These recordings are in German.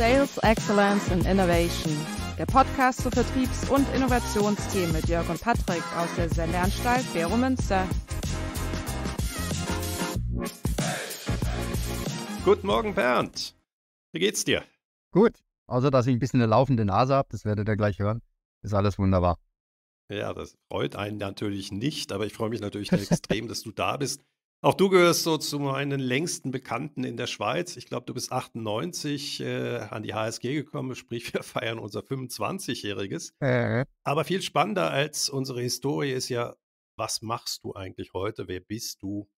Sales Excellence and Innovation, der Podcast zu Vertriebs- und Innovationsthemen mit Jörg und Patrick aus der Sendeanstalt Bero Münster. Guten Morgen, Bernd. Wie geht's dir? Gut. Außer, dass ich ein bisschen eine laufende Nase habe, das werdet ihr gleich hören. Ist alles wunderbar. Ja, das freut einen natürlich nicht, aber ich freue mich natürlich extrem, dass du da bist auch du gehörst so zu meinen längsten Bekannten in der Schweiz. Ich glaube, du bist 98 äh, an die HSG gekommen, sprich, wir feiern unser 25-jähriges. Äh. Aber viel spannender als unsere Historie ist ja, was machst du eigentlich heute? Wer bist du?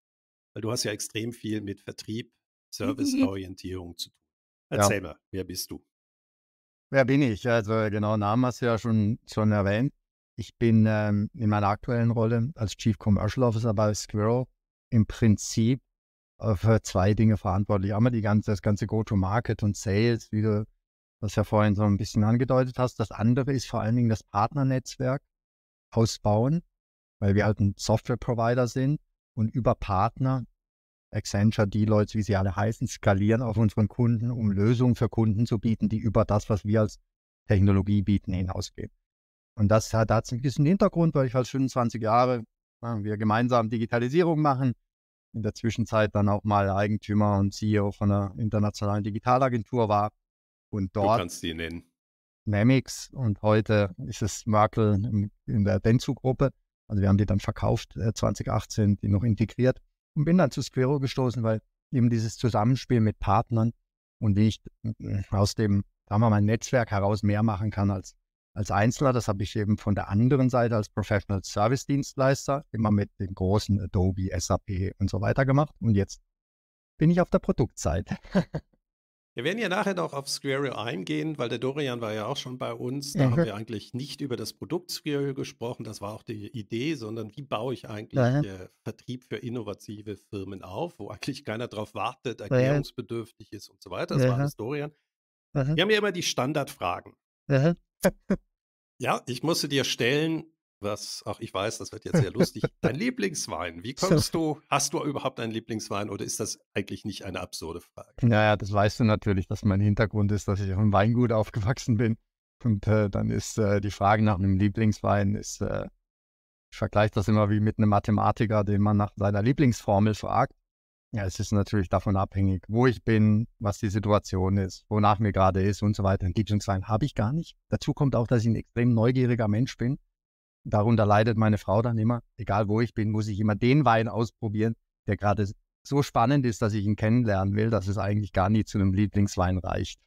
Weil du hast ja extrem viel mit Vertrieb, Serviceorientierung zu tun. Erzähl ja. mal, wer bist du? Wer bin ich? Also genau, Namen hast du ja schon, schon erwähnt. Ich bin ähm, in meiner aktuellen Rolle als Chief Commercial Officer bei Squirrel im Prinzip äh, für zwei Dinge verantwortlich. Einmal die ganze, das ganze Go-to-Market und Sales, wie du das ja vorhin so ein bisschen angedeutet hast. Das andere ist vor allen Dingen das Partnernetzwerk ausbauen, weil wir halt ein Software-Provider sind und über Partner, Accenture, Deloitte, wie sie alle heißen, skalieren auf unseren Kunden, um Lösungen für Kunden zu bieten, die über das, was wir als Technologie bieten, hinausgehen. Und das hat, hat ein bisschen Hintergrund, weil ich halt 25 Jahre wir gemeinsam Digitalisierung machen, in der Zwischenzeit dann auch mal Eigentümer und CEO von einer internationalen Digitalagentur war. Und dort. Du kannst die nennen. Namix und heute ist es Merkel in der denzu gruppe Also wir haben die dann verkauft, 2018, äh, die noch integriert und bin dann zu Squero gestoßen, weil eben dieses Zusammenspiel mit Partnern und wie ich äh, aus dem, sagen wir mal, Netzwerk heraus mehr machen kann als als Einzelner, das habe ich eben von der anderen Seite als Professional Service Dienstleister immer mit den großen Adobe, SAP und so weiter gemacht. Und jetzt bin ich auf der Produktseite. Wir werden ja nachher noch auf Squareo eingehen, weil der Dorian war ja auch schon bei uns. Da mhm. haben wir eigentlich nicht über das Produkt Squareo gesprochen, das war auch die Idee, sondern wie baue ich eigentlich ja. Mhm. Äh, Vertrieb für innovative Firmen auf, wo eigentlich keiner drauf wartet, mhm. erklärungsbedürftig ist und so weiter. Das ja. war das mhm. Dorian. Wir haben ja immer die Standardfragen ja, ich musste dir stellen, was, auch ich weiß, das wird jetzt sehr lustig. Dein Lieblingswein. Wie kommst du? Hast du überhaupt einen Lieblingswein oder ist das eigentlich nicht eine absurde Frage? Naja, das weißt du natürlich, dass mein Hintergrund ist, dass ich auf einem Weingut aufgewachsen bin. Und äh, dann ist äh, die Frage nach einem Lieblingswein, ist, äh, ich vergleiche das immer wie mit einem Mathematiker, den man nach seiner Lieblingsformel fragt. Ja, es ist natürlich davon abhängig, wo ich bin, was die Situation ist, wonach mir gerade ist und so weiter. Ein Kitchen habe ich gar nicht. Dazu kommt auch, dass ich ein extrem neugieriger Mensch bin. Darunter leidet meine Frau dann immer. Egal wo ich bin, muss ich immer den Wein ausprobieren, der gerade so spannend ist, dass ich ihn kennenlernen will, dass es eigentlich gar nie zu einem Lieblingswein reicht.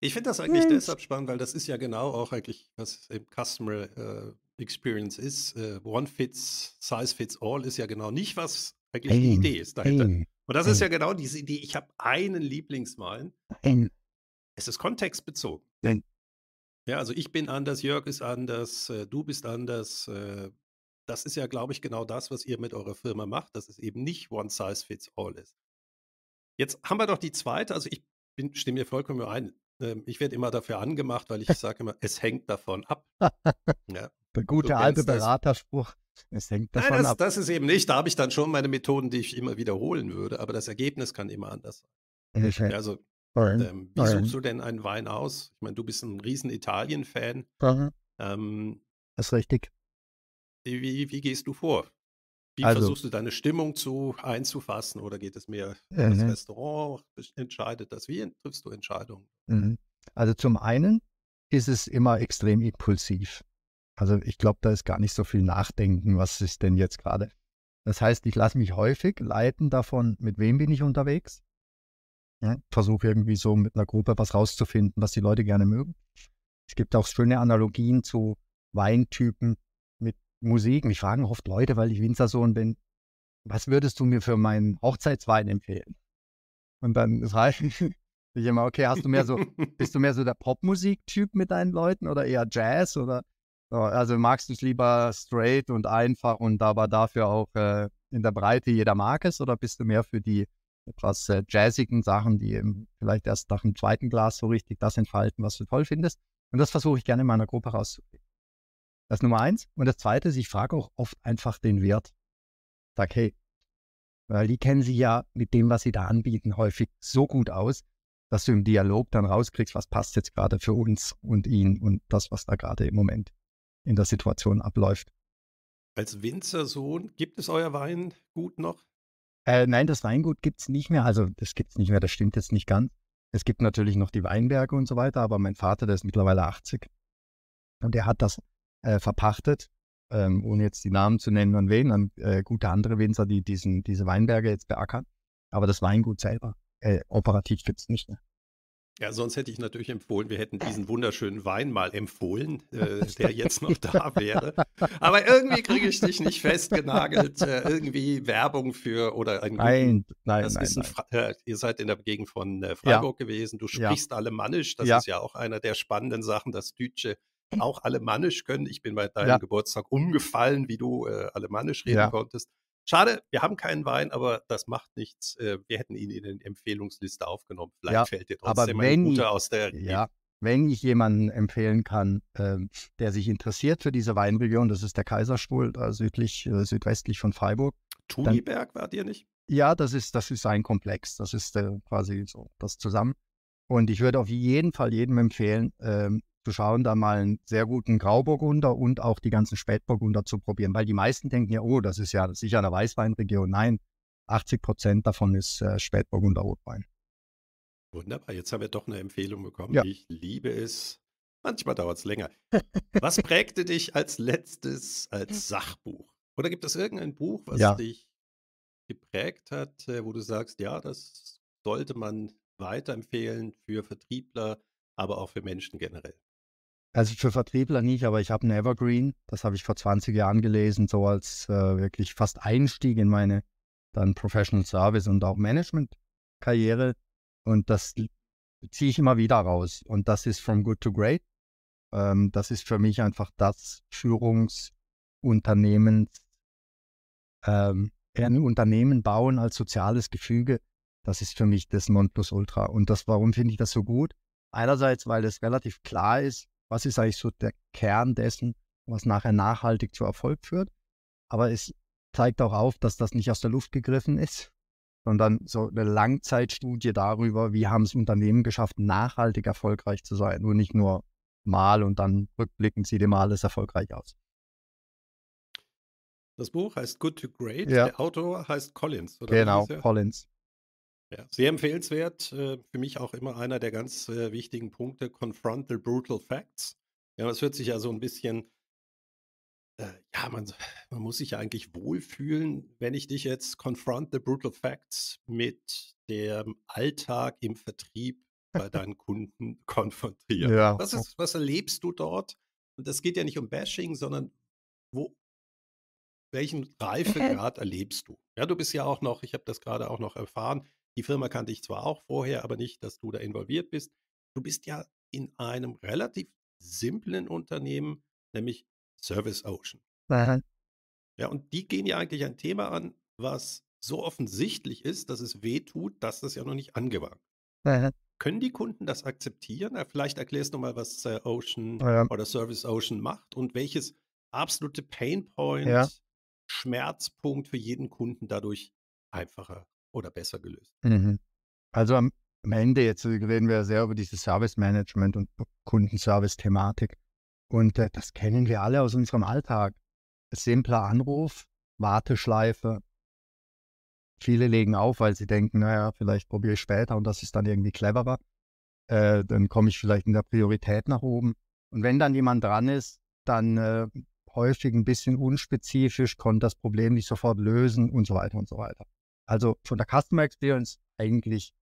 Ich finde das eigentlich Mensch. deshalb spannend, weil das ist ja genau auch eigentlich, was eben Customer äh, Experience ist. Äh, one fits, size fits all ist ja genau nicht, was Wirklich Pain, die Idee ist dahinter. Pain, und das Pain. ist ja genau diese Idee. Ich habe einen Lieblingsmalen. Pain. Es ist kontextbezogen. Pain. Ja, also ich bin anders, Jörg ist anders, äh, du bist anders. Äh, das ist ja, glaube ich, genau das, was ihr mit eurer Firma macht, dass es eben nicht One Size Fits All ist. Jetzt haben wir doch die zweite, also ich bin, stimme mir vollkommen ein. Ähm, ich werde immer dafür angemacht, weil ich sage immer, es hängt davon ab. ja, Der gute alte Beraterspruch. Es hängt davon Nein, das, ab. das ist eben nicht. Da habe ich dann schon meine Methoden, die ich immer wiederholen würde, aber das Ergebnis kann immer anders sein. Okay. Äh, also, ähm, wie suchst du denn einen Wein aus? Ich meine, du bist ein riesen Italien-Fan. Ähm, das ist richtig. Wie, wie gehst du vor? Wie also, versuchst du deine Stimmung zu einzufassen oder geht es mehr äh, das mhm. Restaurant entscheidet das? Wie triffst du Entscheidungen? Mhm. Also zum einen ist es immer extrem impulsiv. Also ich glaube, da ist gar nicht so viel Nachdenken, was ist denn jetzt gerade. Das heißt, ich lasse mich häufig leiten davon, mit wem bin ich unterwegs. Ja, Versuche irgendwie so mit einer Gruppe was rauszufinden, was die Leute gerne mögen. Es gibt auch schöne Analogien zu Weintypen mit Musik. Mich fragen oft Leute, weil ich Winzersohn bin, was würdest du mir für meinen Hochzeitswein empfehlen? Und dann frage ich mich immer, okay, hast du mehr so, bist du mehr so der Popmusik-Typ mit deinen Leuten oder eher Jazz oder also magst du es lieber straight und einfach und aber dafür auch äh, in der Breite jeder mag es oder bist du mehr für die etwas äh, jazzigen Sachen, die eben vielleicht erst nach dem zweiten Glas so richtig das entfalten, was du toll findest? Und das versuche ich gerne in meiner Gruppe rauszukriegen. Das ist Nummer eins. Und das zweite ist, ich frage auch oft einfach den Wert. Sag, hey, weil die kennen sich ja mit dem, was sie da anbieten, häufig so gut aus, dass du im Dialog dann rauskriegst, was passt jetzt gerade für uns und ihn und das, was da gerade im Moment in der Situation abläuft. Als Winzersohn gibt es euer Weingut noch? Äh, nein, das Weingut gibt es nicht mehr. Also das gibt es nicht mehr, das stimmt jetzt nicht ganz. Es gibt natürlich noch die Weinberge und so weiter, aber mein Vater, der ist mittlerweile 80 und der hat das äh, verpachtet, ähm, ohne jetzt die Namen zu nennen an wen, an äh, gute andere Winzer, die diesen, diese Weinberge jetzt beackern. Aber das Weingut selber, äh, operativ gibt es nicht mehr. Ja, sonst hätte ich natürlich empfohlen, wir hätten diesen wunderschönen Wein mal empfohlen, äh, der jetzt noch da wäre. Aber irgendwie kriege ich dich nicht festgenagelt. Äh, irgendwie Werbung für oder ein. Nein, nein, das nein, ist ein nein. Äh, ihr seid in der Gegend von äh, Freiburg ja. gewesen. Du sprichst ja. Alemannisch. Das ja. ist ja auch einer der spannenden Sachen, dass Deutsche auch Alemannisch können. Ich bin bei deinem Geburtstag umgefallen, wie du äh, Alemannisch reden konntest. Schade, wir haben keinen Wein, aber das macht nichts. Äh, wir hätten ihn in die Empfehlungsliste aufgenommen. Vielleicht ja, fällt dir trotzdem aber wenn ein guter aus der Region. Ja, wenn ich jemanden empfehlen kann, ähm, der sich interessiert für diese Weinregion, das ist der Kaiserstuhl, da südlich, äh, südwestlich von Freiburg. Tuniberg war dir nicht? Ja, das ist, das ist ein Komplex. Das ist äh, quasi so das zusammen. Und ich würde auf jeden Fall jedem empfehlen, ähm, zu schauen, da mal einen sehr guten Grauburgunder und auch die ganzen Spätburgunder zu probieren, weil die meisten denken ja, oh, das ist ja sicher eine Weißweinregion. Nein, 80 Prozent davon ist äh, Spätburgunder Rotwein. Wunderbar, jetzt haben wir doch eine Empfehlung bekommen. Ja. Ich liebe es. Manchmal dauert es länger. Was prägte dich als letztes als Sachbuch? Oder gibt es irgendein Buch, was ja. dich geprägt hat, äh, wo du sagst, ja, das sollte man weiterempfehlen für Vertriebler, aber auch für Menschen generell? Also für Vertriebler nicht, aber ich habe einen Evergreen, das habe ich vor 20 Jahren gelesen, so als äh, wirklich fast Einstieg in meine dann Professional Service und auch Management-Karriere. Und das ziehe ich immer wieder raus. Und das ist From Good to Great. Ähm, das ist für mich einfach das Führungsunternehmens, ähm, ein Unternehmen bauen als soziales Gefüge. Das ist für mich das Nonplusultra. Und das, warum finde ich das so gut? Einerseits, weil es relativ klar ist, was ist eigentlich so der Kern dessen, was nachher nachhaltig zu Erfolg führt. Aber es zeigt auch auf, dass das nicht aus der Luft gegriffen ist, sondern so eine Langzeitstudie darüber, wie haben es Unternehmen geschafft, nachhaltig erfolgreich zu sein und nicht nur mal und dann rückblickend sieht immer alles erfolgreich aus. Das Buch heißt Good to Great, ja. der Autor heißt Collins, oder? Genau, Collins. Ja, sehr empfehlenswert. Äh, für mich auch immer einer der ganz äh, wichtigen Punkte. Confront the brutal facts. Ja, das hört sich ja so ein bisschen, äh, ja, man, man muss sich ja eigentlich wohlfühlen, wenn ich dich jetzt confront the brutal facts mit dem Alltag im Vertrieb bei deinen Kunden konfrontiere. Ja. Was, ist, was erlebst du dort? Und das geht ja nicht um Bashing, sondern wo, welchen äh, Reifegrad erlebst du? Ja, du bist ja auch noch, ich habe das gerade auch noch erfahren, die Firma kannte ich zwar auch vorher, aber nicht, dass du da involviert bist. Du bist ja in einem relativ simplen Unternehmen, nämlich Service Ocean. Aha. Ja, und die gehen ja eigentlich ein Thema an, was so offensichtlich ist, dass es weh tut, dass das ja noch nicht angewandt. Aha. Können die Kunden das akzeptieren? Vielleicht erklärst du mal, was äh, Ocean ja. oder Service Ocean macht und welches absolute Painpoint, ja. Schmerzpunkt für jeden Kunden dadurch einfacher oder besser gelöst. Mhm. Also am, am Ende, jetzt äh, reden wir sehr über dieses Service Management und Kundenservice-Thematik. Und äh, das kennen wir alle aus unserem Alltag. Simpler Anruf, Warteschleife. Viele legen auf, weil sie denken, naja, vielleicht probiere ich später und das ist dann irgendwie cleverer. Äh, dann komme ich vielleicht in der Priorität nach oben. Und wenn dann jemand dran ist, dann äh, häufig ein bisschen unspezifisch, konnte das Problem nicht sofort lösen und so weiter und so weiter. Also von der Customer Experience eigentlich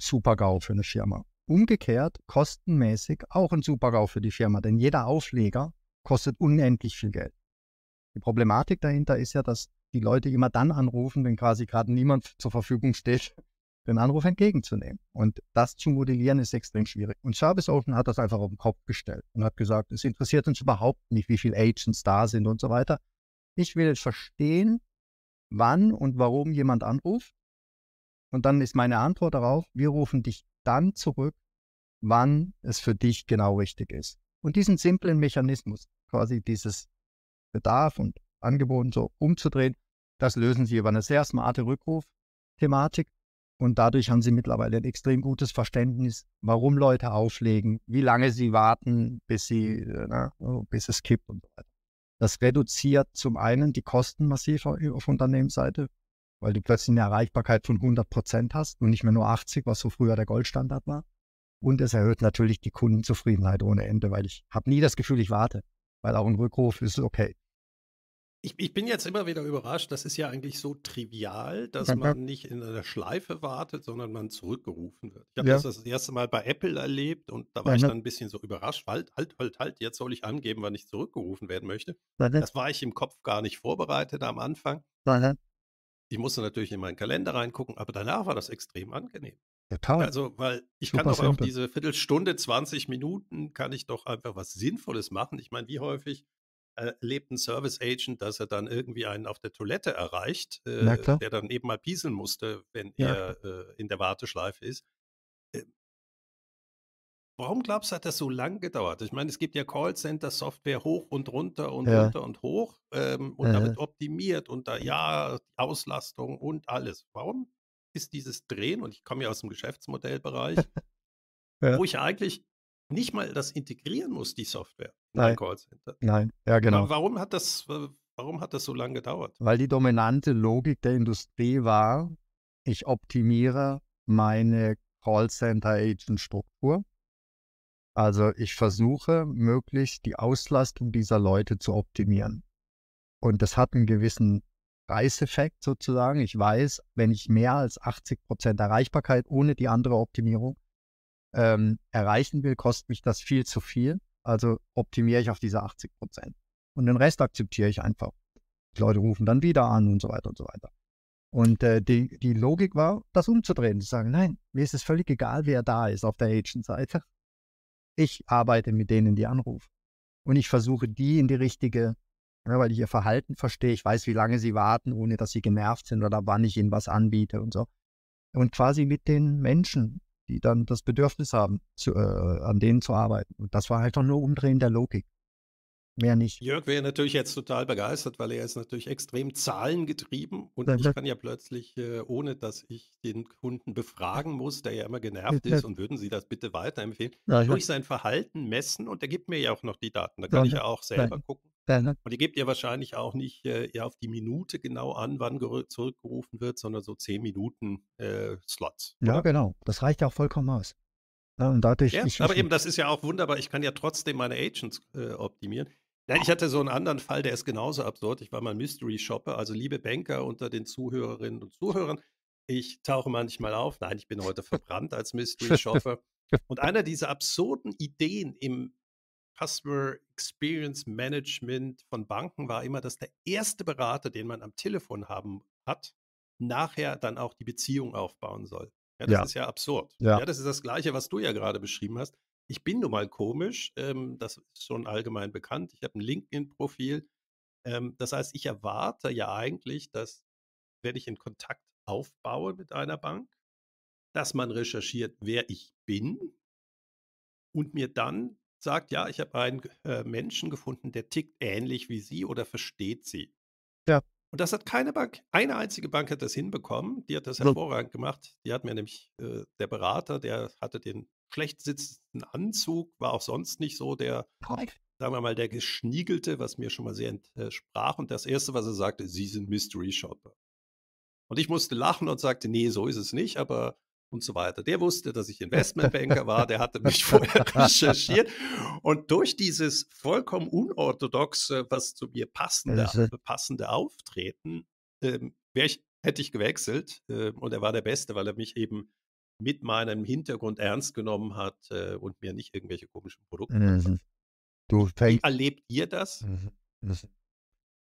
super GAU für eine Firma. Umgekehrt kostenmäßig auch ein super GAU für die Firma, denn jeder Aufleger kostet unendlich viel Geld. Die Problematik dahinter ist ja, dass die Leute immer dann anrufen, wenn quasi gerade niemand zur Verfügung steht, den Anruf entgegenzunehmen. Und das zu modellieren ist extrem schwierig. Und Service Ocean hat das einfach auf den Kopf gestellt und hat gesagt, es interessiert uns überhaupt nicht, wie viele Agents da sind und so weiter. Ich will verstehen, wann und warum jemand anruft. Und dann ist meine Antwort darauf, wir rufen dich dann zurück, wann es für dich genau richtig ist. Und diesen simplen Mechanismus, quasi dieses Bedarf und Angebot so umzudrehen, das lösen sie über eine sehr smarte Rückrufthematik. Und dadurch haben sie mittlerweile ein extrem gutes Verständnis, warum Leute auflegen, wie lange sie warten, bis, sie, äh, na, ne, bis es kippt und so weiter. Das reduziert zum einen die Kosten massiv auf Unternehmensseite, weil du plötzlich eine Erreichbarkeit von 100 Prozent hast und nicht mehr nur 80, was so früher der Goldstandard war. Und es erhöht natürlich die Kundenzufriedenheit ohne Ende, weil ich habe nie das Gefühl, ich warte, weil auch ein Rückruf ist okay. Ich, ich, bin jetzt immer wieder überrascht, das ist ja eigentlich so trivial, dass man nicht in einer Schleife wartet, sondern man zurückgerufen wird. Ich habe ja. das das erste Mal bei Apple erlebt und da war Deine. ich ne? dann ein bisschen so überrascht. Halt, halt, halt, halt, jetzt soll ich angeben, wann ich zurückgerufen werden möchte. Ne? Das war ich im Kopf gar nicht vorbereitet am Anfang. Deine. Ich musste natürlich in meinen Kalender reingucken, aber danach war das extrem angenehm. Ja, toll. Also, weil ich Super kann doch auch diese Viertelstunde, 20 Minuten, kann ich doch einfach was Sinnvolles machen. Ich meine, wie häufig erlebten Service Agent, dass er dann irgendwie einen auf der Toilette erreicht, äh, der dann eben mal pieseln musste, wenn ja, er äh, in der Warteschleife ist. Äh, warum glaubst du, hat das so lang gedauert? Ich meine, es gibt ja Callcenter-Software hoch und runter und ja. runter und hoch ähm, und äh. damit optimiert und da ja, Auslastung und alles. Warum ist dieses Drehen, und ich komme ja aus dem Geschäftsmodellbereich, ja. wo ich eigentlich nicht mal das integrieren muss, die Software. Nein. Callcenter. Nein, ja, genau. Warum hat, das, warum hat das so lange gedauert? Weil die dominante Logik der Industrie war, ich optimiere meine Callcenter-Agent-Struktur. Also ich versuche, möglichst die Auslastung dieser Leute zu optimieren. Und das hat einen gewissen Preiseffekt sozusagen. Ich weiß, wenn ich mehr als 80 Prozent Erreichbarkeit ohne die andere Optimierung ähm, erreichen will, kostet mich das viel zu viel. Also optimiere ich auf diese 80 Prozent. Und den Rest akzeptiere ich einfach. Die Leute rufen dann wieder an und so weiter und so weiter. Und äh, die, die Logik war, das umzudrehen, zu sagen, nein, mir ist es völlig egal, wer da ist auf der Agent-Seite. Ich arbeite mit denen, die anrufen. Und ich versuche, die in die richtige ja, ne, weil ich ihr Verhalten verstehe. Ich weiß, wie lange sie warten, ohne dass sie genervt sind oder wann ich ihnen was anbiete und so. Und quasi mit den Menschen die dann das Bedürfnis haben, zu, äh, an denen zu arbeiten. Und das war halt doch nur Umdrehen der Logik. Mehr nicht. Jörg wäre natürlich jetzt total begeistert, weil er ist natürlich extrem zahlengetrieben und ich kann ja plötzlich, äh, ohne dass ich den Kunden befragen muss, der ja immer genervt ist und würden Sie das bitte weiterempfehlen, durch sein Verhalten messen und er gibt mir ja auch noch die Daten. Da kann ich ja auch selber gucken, Ne? Und ihr gebt ja wahrscheinlich auch nicht äh, auf die Minute genau an, wann zurückgerufen wird, sondern so zehn Minuten äh, Slots. Ja, genau. Das reicht ja auch vollkommen aus. Und dadurch, ja, ich, aber ich, eben, das ist ja auch wunderbar. Ich kann ja trotzdem meine Agents äh, optimieren. Nein, ich hatte so einen anderen Fall, der ist genauso absurd. Ich war mal Mystery-Shopper, also liebe Banker unter den Zuhörerinnen und Zuhörern. Ich tauche manchmal auf. Nein, ich bin heute verbrannt als Mystery-Shopper. Und einer dieser absurden Ideen im Customer Experience Management von Banken war immer, dass der erste Berater, den man am Telefon haben hat, nachher dann auch die Beziehung aufbauen soll. Ja, das ja. ist ja absurd. Ja. ja. das ist das Gleiche, was du ja gerade beschrieben hast. Ich bin nun mal komisch, ähm, das ist schon allgemein bekannt. Ich habe ein LinkedIn-Profil. Ähm, das heißt, ich erwarte ja eigentlich, dass, wenn ich in Kontakt aufbaue mit einer Bank, dass man recherchiert, wer ich bin und mir dann sagt, ja, ich habe einen äh, Menschen gefunden, der tickt ähnlich wie Sie oder versteht Sie. Ja. Und das hat keine Bank, eine einzige Bank hat das hinbekommen, die hat das hervorragend gemacht. Die hat mir nämlich, äh, der Berater, der hatte den schlecht sitzenden Anzug, war auch sonst nicht so der, sagen wir mal, der Geschniegelte, was mir schon mal sehr entsprach. Und das Erste, was er sagte, Sie sind Mystery Shopper. Und ich musste lachen und sagte, nee, so ist es nicht, aber und so weiter. Der wusste, dass ich Investmentbanker war, der hatte mich vorher recherchiert. Und durch dieses vollkommen unorthodoxe, was zu mir passende, also passende Auftreten, ähm, ich, hätte ich gewechselt. Äh, und er war der Beste, weil er mich eben mit meinem Hintergrund ernst genommen hat äh, und mir nicht irgendwelche komischen Produkte. Mhm. Du Wie erlebt ihr das? Mhm. das?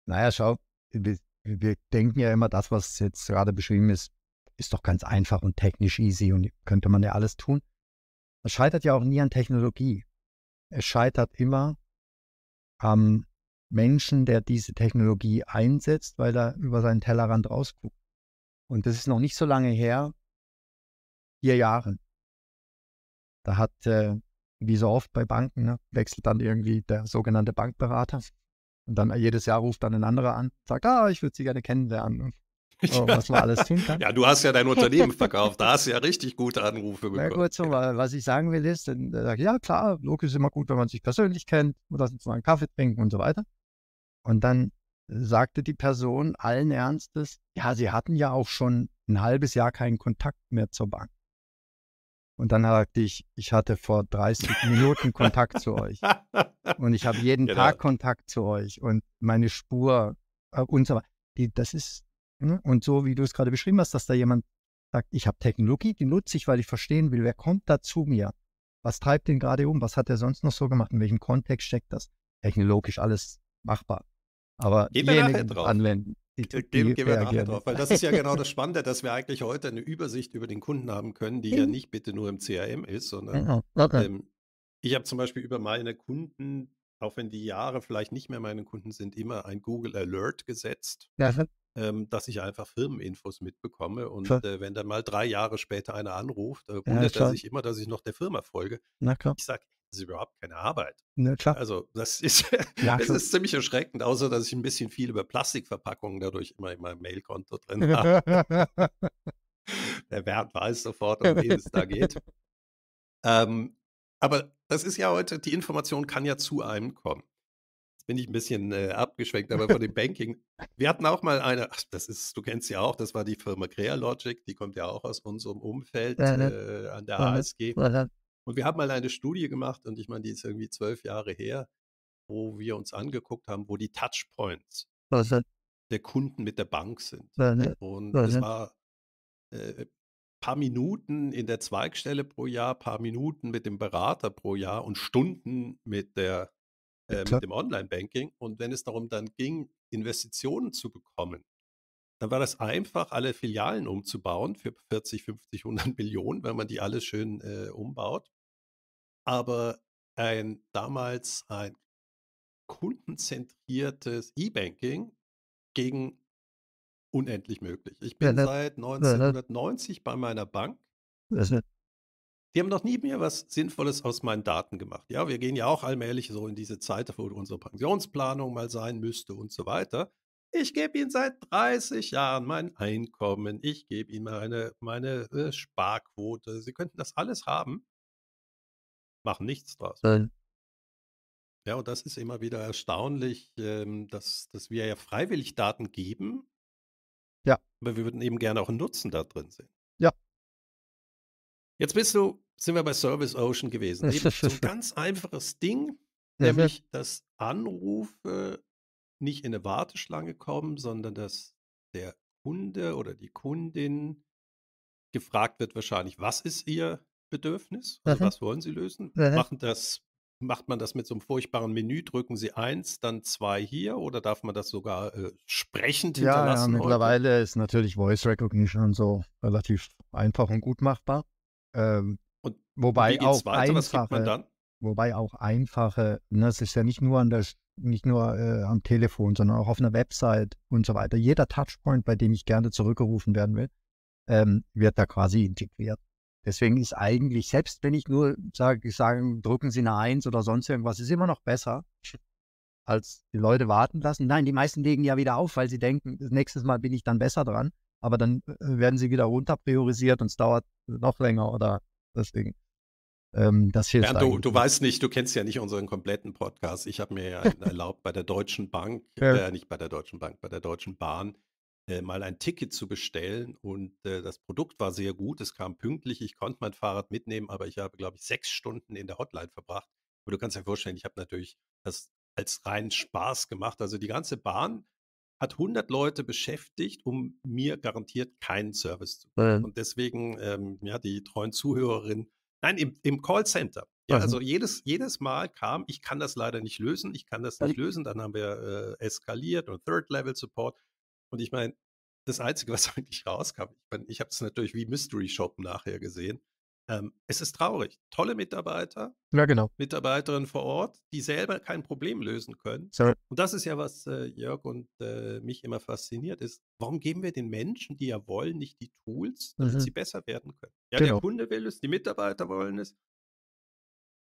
Naja, schau, wir, wir denken ja immer, das, was jetzt gerade beschrieben ist, ist doch ganz einfach und technisch easy und könnte man ja alles tun. Es scheitert ja auch nie an Technologie. Es scheitert immer am Menschen, der diese Technologie einsetzt, weil er über seinen Tellerrand rausguckt. Und das ist noch nicht so lange her, vier Jahre. Da hat, äh, wie so oft bei Banken, ne, wechselt dann irgendwie der sogenannte Bankberater. Und dann jedes Jahr ruft dann ein anderer an, sagt, ah, ich würde Sie gerne kennenlernen. Oh, was man alles tun kann. Ja, du hast ja dein Unternehmen verkauft. Da hast du ja richtig gute Anrufe bekommen. Na gut, so, weil, was ich sagen will, ist, dann äh, sage ich, ja klar, Loki ist immer gut, wenn man sich persönlich kennt, man lass uns mal einen Kaffee trinken und so weiter. Und dann sagte die Person allen Ernstes, ja, sie hatten ja auch schon ein halbes Jahr keinen Kontakt mehr zur Bank. Und dann sagte ich, ich hatte vor 30 Minuten Kontakt zu euch. Und ich habe jeden genau. Tag Kontakt zu euch und meine Spur äh, und so weiter. Die, das ist Ne? Und so wie du es gerade beschrieben hast, dass da jemand sagt, ich habe Technologie, die nutze ich, weil ich verstehen will, wer kommt da zu mir? Was treibt den gerade um? Was hat er sonst noch so gemacht? In welchem Kontext steckt das? Technologisch alles machbar. Aber Gehen wir nachher drauf. anwenden. Die, die Gehen, gehen wir nachher gerne. drauf, weil das ist ja genau das Spannende, dass wir eigentlich heute eine Übersicht über den Kunden haben können, die ja mhm. nicht bitte nur im CRM ist, sondern okay. Genau, ähm, ich habe zum Beispiel über meine Kunden, auch wenn die Jahre vielleicht nicht mehr meine Kunden sind, immer ein Google Alert gesetzt. Ja ähm, dass ich einfach Firmeninfos mitbekomme. Und äh, wenn dann mal drei Jahre später einer anruft, äh, wundert ja, er sich immer, dass ich noch der Firma folge. Na klar. Ich sage, das ist überhaupt keine Arbeit. Na klar. Also das ist, ja, das ist ziemlich erschreckend, außer dass ich ein bisschen viel über Plastikverpackungen dadurch immer in meinem Mailkonto drin habe. der Wert weiß sofort, um wen es da geht. Ähm, aber das ist ja heute, die Information kann ja zu einem kommen bin ich ein bisschen äh, abgeschwenkt, aber von dem Banking. Wir hatten auch mal eine, ach, das ist, du kennst ja auch, das war die Firma CreaLogic, die kommt ja auch aus unserem Umfeld ne? äh, an der HSG. Ne? Und wir haben mal eine Studie gemacht und ich meine, die ist irgendwie zwölf Jahre her, wo wir uns angeguckt haben, wo die Touchpoints der Kunden mit der Bank sind. Ne? Und es war äh, paar Minuten in der Zweigstelle pro Jahr, paar Minuten mit dem Berater pro Jahr und Stunden mit der äh, mit dem Online-Banking. Und wenn es darum dann ging, Investitionen zu bekommen, dann war das einfach, alle Filialen umzubauen für 40, 50, 100 Millionen, wenn man die alle schön äh, umbaut. Aber ein damals ein kundenzentriertes E-Banking gegen unendlich möglich. Ich bin seit 1990 bei meiner Bank Das ist die haben noch nie mehr was Sinnvolles aus meinen Daten gemacht. Ja, wir gehen ja auch allmählich so in diese Zeit, wo unsere Pensionsplanung mal sein müsste und so weiter. Ich gebe Ihnen seit 30 Jahren mein Einkommen, ich gebe Ihnen meine, meine äh, Sparquote. Sie könnten das alles haben, machen nichts draus. Nein. Ja, und das ist immer wieder erstaunlich, ähm, dass, dass wir ja freiwillig Daten geben. Ja. Aber wir würden eben gerne auch einen Nutzen da drin sehen. Jetzt bist du, sind wir bei Service Ocean gewesen. Eben so ein ganz einfaches Ding, nämlich dass Anrufe nicht in eine Warteschlange kommen, sondern dass der Kunde oder die Kundin gefragt wird wahrscheinlich, was ist ihr Bedürfnis? Also mhm. was wollen sie lösen? Mhm. Machen das macht man das mit so einem furchtbaren Menü, drücken Sie eins, dann zwei hier oder darf man das sogar äh, sprechend ja, hinterlassen? Ja, mittlerweile heute? ist natürlich Voice Recognition so relativ einfach und gut machbar. Ähm, und wobei und auch weiter? einfache, wobei auch einfache, ne, es ist ja nicht nur an der nicht nur äh, am Telefon, sondern auch auf einer Website und so weiter. Jeder Touchpoint, bei dem ich gerne zurückgerufen werden will, ähm, wird da quasi integriert. Deswegen ist eigentlich, selbst wenn ich nur sage, sagen, drücken Sie eine Eins oder sonst irgendwas, ist immer noch besser, als die Leute warten lassen. Nein, die meisten legen ja wieder auf, weil sie denken, das nächste Mal bin ich dann besser dran aber dann äh, werden sie wieder runter priorisiert und es dauert noch länger oder deswegen. Ähm, das hilft Bernd, du, du, weißt nicht, du kennst ja nicht unseren kompletten Podcast. Ich habe mir ja erlaubt, bei der Deutschen Bank, ja. äh, nicht bei der Deutschen Bank, bei der Deutschen Bahn, äh, mal ein Ticket zu bestellen. Und äh, das Produkt war sehr gut. Es kam pünktlich. Ich konnte mein Fahrrad mitnehmen, aber ich habe, glaube ich, sechs Stunden in der Hotline verbracht. Aber du kannst dir vorstellen, ich habe natürlich das als reinen Spaß gemacht. Also die ganze Bahn hat 100 Leute beschäftigt, um mir garantiert keinen Service zu geben. Und deswegen, ähm, ja, die treuen Zuhörerinnen, nein, im, im Callcenter. Ja, also jedes, jedes Mal kam, ich kann das leider nicht lösen, ich kann das nicht lösen. Dann haben wir äh, eskaliert und Third-Level-Support. Und ich meine, das Einzige, was eigentlich rauskam, ich, mein, ich habe es natürlich wie Mystery Shop nachher gesehen, ähm, es ist traurig. Tolle Mitarbeiter, ja, genau. Mitarbeiterinnen vor Ort, die selber kein Problem lösen können. Sorry. Und das ist ja, was äh, Jörg und äh, mich immer fasziniert ist. Warum geben wir den Menschen, die ja wollen, nicht die Tools, damit mhm. sie besser werden können? Ja, genau. der Kunde will es, die Mitarbeiter wollen es.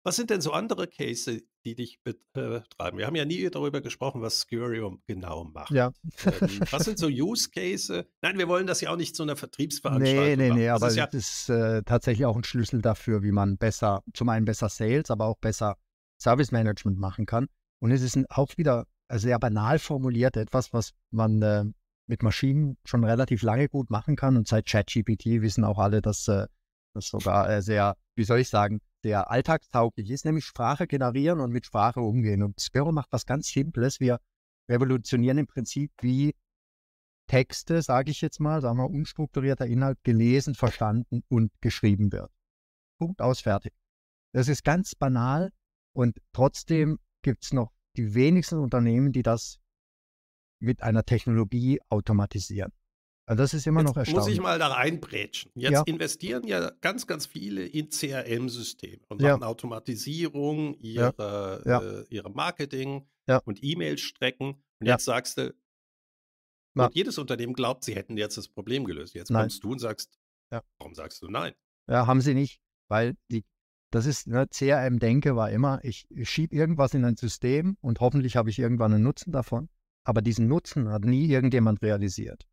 Was sind denn so andere Cases, die dich betreiben. Wir haben ja nie darüber gesprochen, was Scurium genau macht. Ja. Ähm, was sind so Use Cases? Nein, wir wollen das ja auch nicht zu einer Vertriebsveranstaltung. Nee, nee, nee, aber ist ja es ist äh, tatsächlich auch ein Schlüssel dafür, wie man besser, zum einen besser Sales, aber auch besser Service Management machen kann. Und es ist ein, auch wieder sehr banal formuliert, etwas, was man äh, mit Maschinen schon relativ lange gut machen kann. Und seit ChatGPT wissen auch alle, dass äh, das sogar äh, sehr, wie soll ich sagen, der alltagstauglich ist, nämlich Sprache generieren und mit Sprache umgehen. Und Sphero macht was ganz Simples. Wir revolutionieren im Prinzip, wie Texte, sage ich jetzt mal, sagen wir, unstrukturierter Inhalt gelesen, verstanden und geschrieben wird. Punkt aus, fertig. Das ist ganz banal und trotzdem gibt es noch die wenigsten Unternehmen, die das mit einer Technologie automatisieren. Also das ist immer Jetzt noch erstaunlich. Muss ich mal da reinbrätschen. Jetzt ja. investieren ja ganz, ganz viele in CRM-Systeme und machen ja. Automatisierung, ihre, ja. Äh, ihre Marketing und E-Mail-Strecken. Und jetzt sagst du, und jedes Unternehmen glaubt, sie hätten jetzt das Problem gelöst. Jetzt nein. kommst du und sagst, warum sagst du nein? Ja, haben sie nicht, weil die, das ist, ne, CRM-Denke war immer, ich, ich schiebe irgendwas in ein System und hoffentlich habe ich irgendwann einen Nutzen davon. Aber diesen Nutzen hat nie irgendjemand realisiert.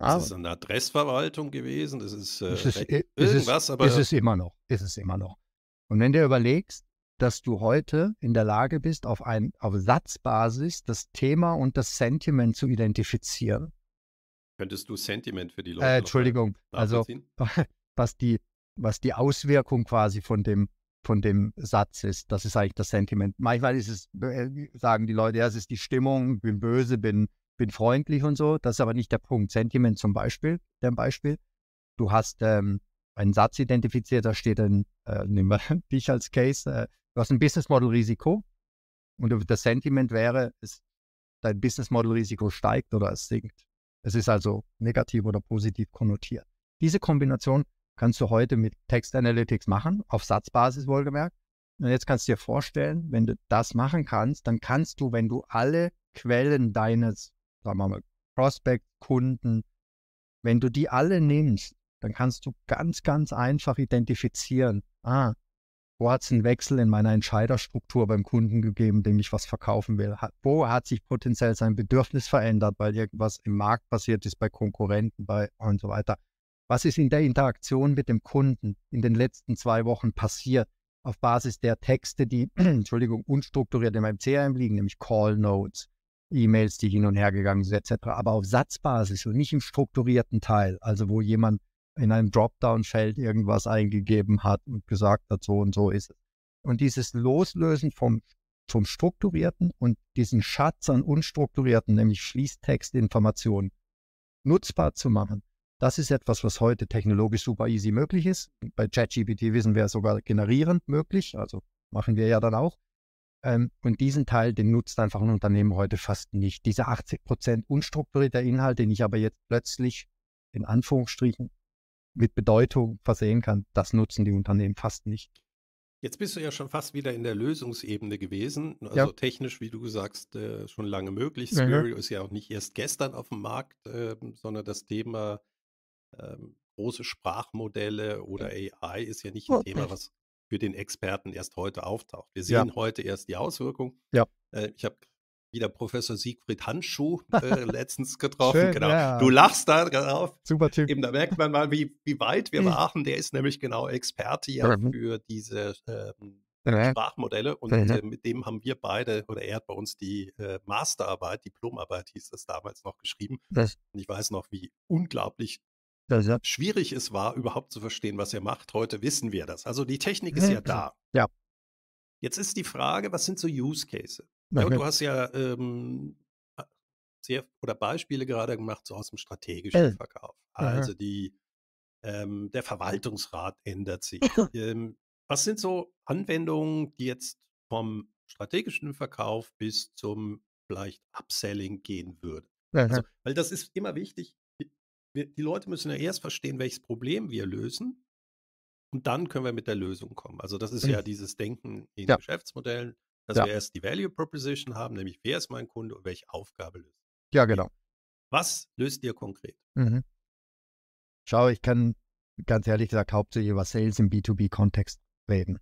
Ah. Es ist eine Adressverwaltung gewesen, es ist, äh, es irgendwas, ist, aber. Ist es immer noch, ist es immer noch. Und wenn du überlegst, dass du heute in der Lage bist, auf, ein, auf Satzbasis das Thema und das Sentiment zu identifizieren. Könntest du Sentiment für die Leute? Äh, äh Entschuldigung, also was die, was die Auswirkung quasi von dem, von dem Satz ist, das ist eigentlich das Sentiment. Manchmal ist es, äh, sagen die Leute, ja, es ist die Stimmung, bin böse, bin, bin freundlich und so. Das ist aber nicht der Punkt. Sentiment zum Beispiel, der Beispiel. Du hast ähm, einen Satz identifiziert, da steht dann, äh, nehmen wir dich als Case, äh, du hast ein Business Model Risiko und das Sentiment wäre, es, dein Business Model Risiko steigt oder es sinkt. Es ist also negativ oder positiv konnotiert. Diese Kombination kannst du heute mit Text Analytics machen, auf Satzbasis wohlgemerkt. Und jetzt kannst du dir vorstellen, wenn du das machen kannst, dann kannst du, wenn du alle Quellen deines sagen wir mal, prospect Kunden, wenn du die alle nimmst, dann kannst du ganz, ganz einfach identifizieren, ah, wo hat es einen Wechsel in meiner Entscheiderstruktur beim Kunden gegeben, dem ich was verkaufen will? wo hat sich potenziell sein Bedürfnis verändert, weil irgendwas im Markt passiert ist, bei Konkurrenten bei und so weiter? Was ist in der Interaktion mit dem Kunden in den letzten zwei Wochen passiert? Auf Basis der Texte, die, Entschuldigung, unstrukturiert meinem CRM liegen, nämlich Call Notes. E-Mails, die hin und her gegangen sind, etc. Aber auf Satzbasis und nicht im strukturierten Teil, also wo jemand in einem Dropdown-Feld irgendwas eingegeben hat und gesagt hat, so und so ist es. Und dieses Loslösen vom, vom Strukturierten und diesen Schatz an Unstrukturierten, nämlich Schließtextinformationen, nutzbar zu machen, das ist etwas, was heute technologisch super easy möglich ist. Bei ChatGPT wissen wir sogar generierend möglich, also machen wir ja dann auch. Ähm, und diesen Teil, den nutzt einfach ein Unternehmen heute fast nicht. Diese 80 unstrukturierter Inhalt, den ich aber jetzt plötzlich in Anführungsstrichen mit Bedeutung versehen kann, das nutzen die Unternehmen fast nicht. Jetzt bist du ja schon fast wieder in der Lösungsebene gewesen. Also ja. technisch, wie du sagst, äh, schon lange möglich. Scurio mhm. ist ja auch nicht erst gestern auf dem Markt, ähm, sondern das Thema ähm, große Sprachmodelle oder AI ist ja nicht ein oh, Thema, was für den Experten erst heute auftaucht. Wir sehen ja. heute erst die Auswirkung. Ja. Äh, ich habe wieder Professor Siegfried Handschuh äh, letztens getroffen. Schön, genau. Ja. Du lachst da drauf. Super Typ. Eben, da merkt man mal, wie, wie weit wir hm. waren. Der ist nämlich genau Experte ja mhm. für diese ähm, äh. Sprachmodelle und mhm. äh, mit dem haben wir beide oder er hat bei uns die äh, Masterarbeit, Diplomarbeit hieß das damals noch geschrieben. Und ich weiß noch, wie unglaublich ja, ja. schwierig es war, überhaupt zu verstehen, was er macht. Heute wissen wir das. Also die Technik ist ja da. Ja. Jetzt ist die Frage, was sind so Use Cases? Okay. Du hast ja ähm, sehr oder Beispiele gerade gemacht so aus dem strategischen L. Äh, Verkauf. Also die ähm, der Verwaltungsrat ändert sich. ähm, was sind so Anwendungen, die jetzt vom strategischen Verkauf bis zum vielleicht Upselling gehen würden? Also, weil das ist immer wichtig wir, die Leute müssen ja erst verstehen, welches Problem wir lösen. Und dann können wir mit der Lösung kommen. Also das ist ja dieses Denken in ja. Geschäftsmodellen, dass ja. wir erst die Value Proposition haben, nämlich wer ist mein Kunde und welche Aufgabe löst. Ja, genau. Was löst ihr konkret? Mhm. Schau, ich kann ganz ehrlich gesagt hauptsächlich über Sales im B2B-Kontext reden.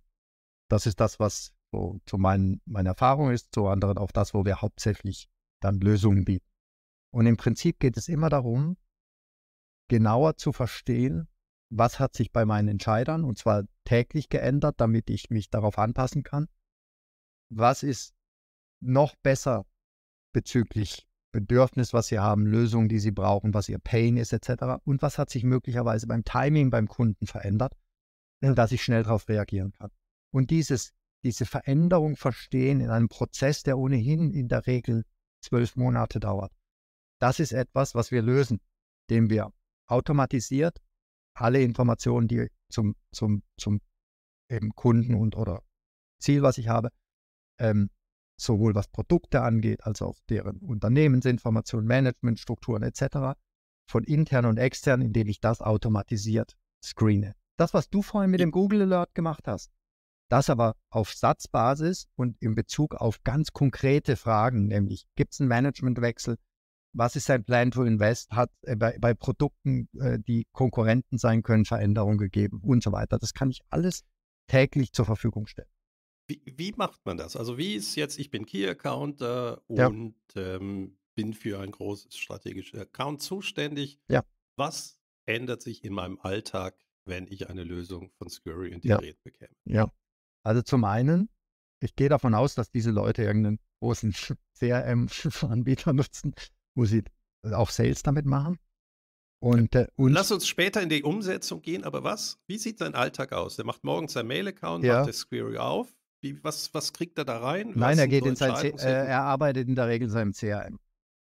Das ist das, was so zu meinen, meiner Erfahrung ist, zu anderen auch das, wo wir hauptsächlich dann Lösungen bieten. Und im Prinzip geht es immer darum, genauer zu verstehen, was hat sich bei meinen Entscheidern, und zwar täglich geändert, damit ich mich darauf anpassen kann. Was ist noch besser bezüglich Bedürfnis, was Sie haben, Lösungen, die Sie brauchen, was Ihr Pain ist, etc. Und was hat sich möglicherweise beim Timing beim Kunden verändert, dass ich schnell darauf reagieren kann. Und dieses, diese Veränderung verstehen in einem Prozess, der ohnehin in der Regel zwölf Monate dauert, das ist etwas, was wir lösen, indem wir automatisiert alle Informationen, die zum, zum, zum eben Kunden und oder Ziel, was ich habe, ähm, sowohl was Produkte angeht, als auch deren Unternehmensinformationen, Managementstrukturen etc., von intern und extern, indem ich das automatisiert screene. Das, was du vorhin mit dem Google Alert gemacht hast, das aber auf Satzbasis und in Bezug auf ganz konkrete Fragen, nämlich gibt es einen Managementwechsel, was ist sein Plan to Invest, hat äh, bei, bei Produkten, äh, die Konkurrenten sein können, Veränderungen gegeben und so weiter. Das kann ich alles täglich zur Verfügung stellen. Wie, wie macht man das? Also wie ist jetzt, ich bin Key-Accounter und ja. ähm, bin für ein großes strategisches Account zuständig. Ja. Was ändert sich in meinem Alltag, wenn ich eine Lösung von Scurry integriert ja. bekäme? Ja, also zum einen, ich gehe davon aus, dass diese Leute irgendeinen großen CRM-Anbieter nutzen wo sie auch Sales damit machen. Und, äh, und Lass uns später in die Umsetzung gehen, aber was? Wie sieht sein Alltag aus? Der macht morgens sein Mail-Account, ja. macht das Query auf. Wie, was, was kriegt er da rein? Nein, er geht in sein äh, er arbeitet in der Regel in seinem CRM.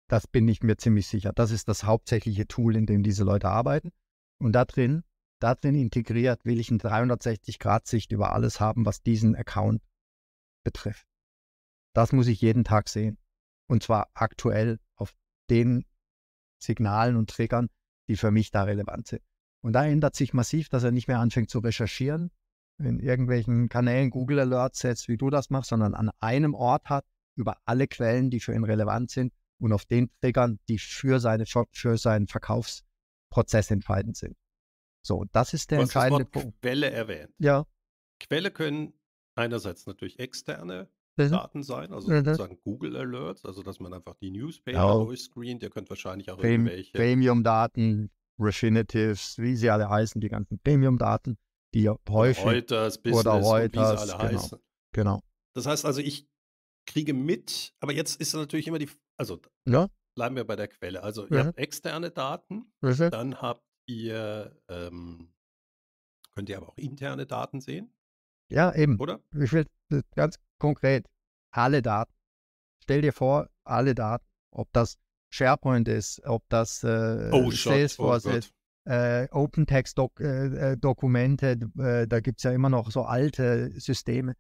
Das bin ich mir ziemlich sicher. Das ist das hauptsächliche Tool, in dem diese Leute arbeiten. Und da drin, da drin integriert will ich eine 360-Grad-Sicht über alles haben, was diesen Account betrifft. Das muss ich jeden Tag sehen. Und zwar aktuell den Signalen und Triggern, die für mich da relevant sind. Und da ändert sich massiv, dass er nicht mehr anfängt zu recherchieren, in irgendwelchen Kanälen Google Alerts setzt, wie du das machst, sondern an einem Ort hat, über alle Quellen, die für ihn relevant sind und auf den Triggern, die für, seine, für seinen Verkaufsprozess entscheidend sind. So, das ist der entscheidende das Wort Punkt. Quelle erwähnt. Ja. Quelle können einerseits natürlich externe Daten sein, also mhm. Google Alerts, also dass man einfach die Newspaper ja. Genau. durchscreent. Ihr könnt wahrscheinlich auch Prem irgendwelche. Premium-Daten, Refinitives, wie sie alle heißen, die ganzen Premium-Daten, die häufig. Reuters, Business, oder Reuters, wie sie alle genau. heißen. Genau. Das heißt also, ich kriege mit, aber jetzt ist natürlich immer die. Also, ja. bleiben wir bei der Quelle. Also, mhm. ihr habt externe Daten, mhm. dann habt ihr. Ähm, könnt ihr aber auch interne Daten sehen. Ja, eben. Oder? Ich will äh, ganz Konkret, alle Daten. Stell dir vor, alle Daten, ob das SharePoint ist, ob das äh, oh, Salesforce oh, ist, äh, OpenText-Dokumente, äh, äh, äh, da gibt es ja immer noch so alte Systeme.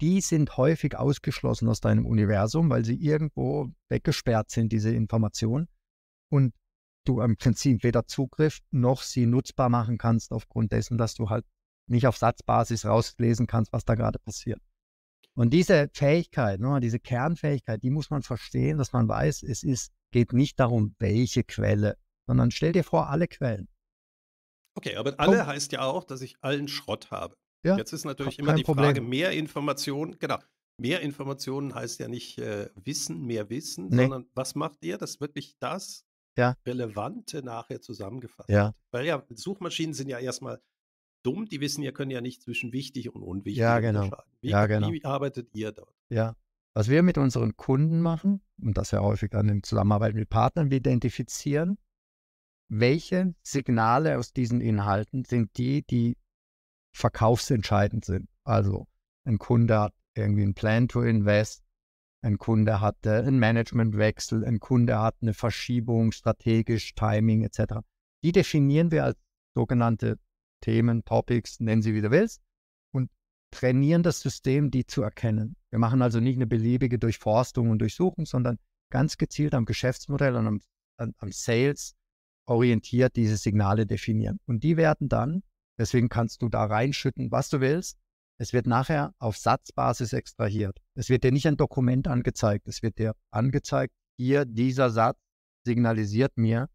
Die sind häufig ausgeschlossen aus deinem Universum, weil sie irgendwo weggesperrt sind, diese Informationen. Und du im Prinzip weder Zugriff noch sie nutzbar machen kannst, aufgrund dessen, dass du halt nicht auf Satzbasis rauslesen kannst, was da gerade passiert. Und diese Fähigkeit, ne, diese Kernfähigkeit, die muss man verstehen, dass man weiß, es ist, geht nicht darum, welche Quelle, sondern stell dir vor, alle Quellen. Okay, aber alle Komm. heißt ja auch, dass ich allen Schrott habe. Ja, Jetzt ist natürlich immer die Problem. Frage, mehr Informationen, genau. Mehr Informationen heißt ja nicht äh, Wissen, mehr Wissen, nee. sondern was macht ihr, dass wirklich das ja. Relevante nachher zusammengefasst ja. Weil ja, Suchmaschinen sind ja erstmal dumm, die wissen, ja, können ja nicht zwischen wichtig und unwichtig ja, genau. unterscheiden. Wie, ja, genau. wie arbeitet ihr dort? Ja. Was wir mit unseren Kunden machen, und das ja häufig dann in Zusammenarbeit mit Partnern, wir identifizieren, welche Signale aus diesen Inhalten sind die, die verkaufsentscheidend sind. Also ein Kunde hat irgendwie einen Plan to invest, ein Kunde hat äh, einen Managementwechsel, ein Kunde hat eine Verschiebung strategisch, Timing etc. Die definieren wir als sogenannte Themen, Topics, nennen sie wie du willst, und trainieren das System, die zu erkennen. Wir machen also nicht eine beliebige Durchforstung und Durchsuchung, sondern ganz gezielt am Geschäftsmodell und am, am, am Sales orientiert diese Signale definieren. Und die werden dann, deswegen kannst du da reinschütten, was du willst, es wird nachher auf Satzbasis extrahiert. Es wird dir nicht ein Dokument angezeigt, es wird dir angezeigt, hier dieser Satz signalisiert mir,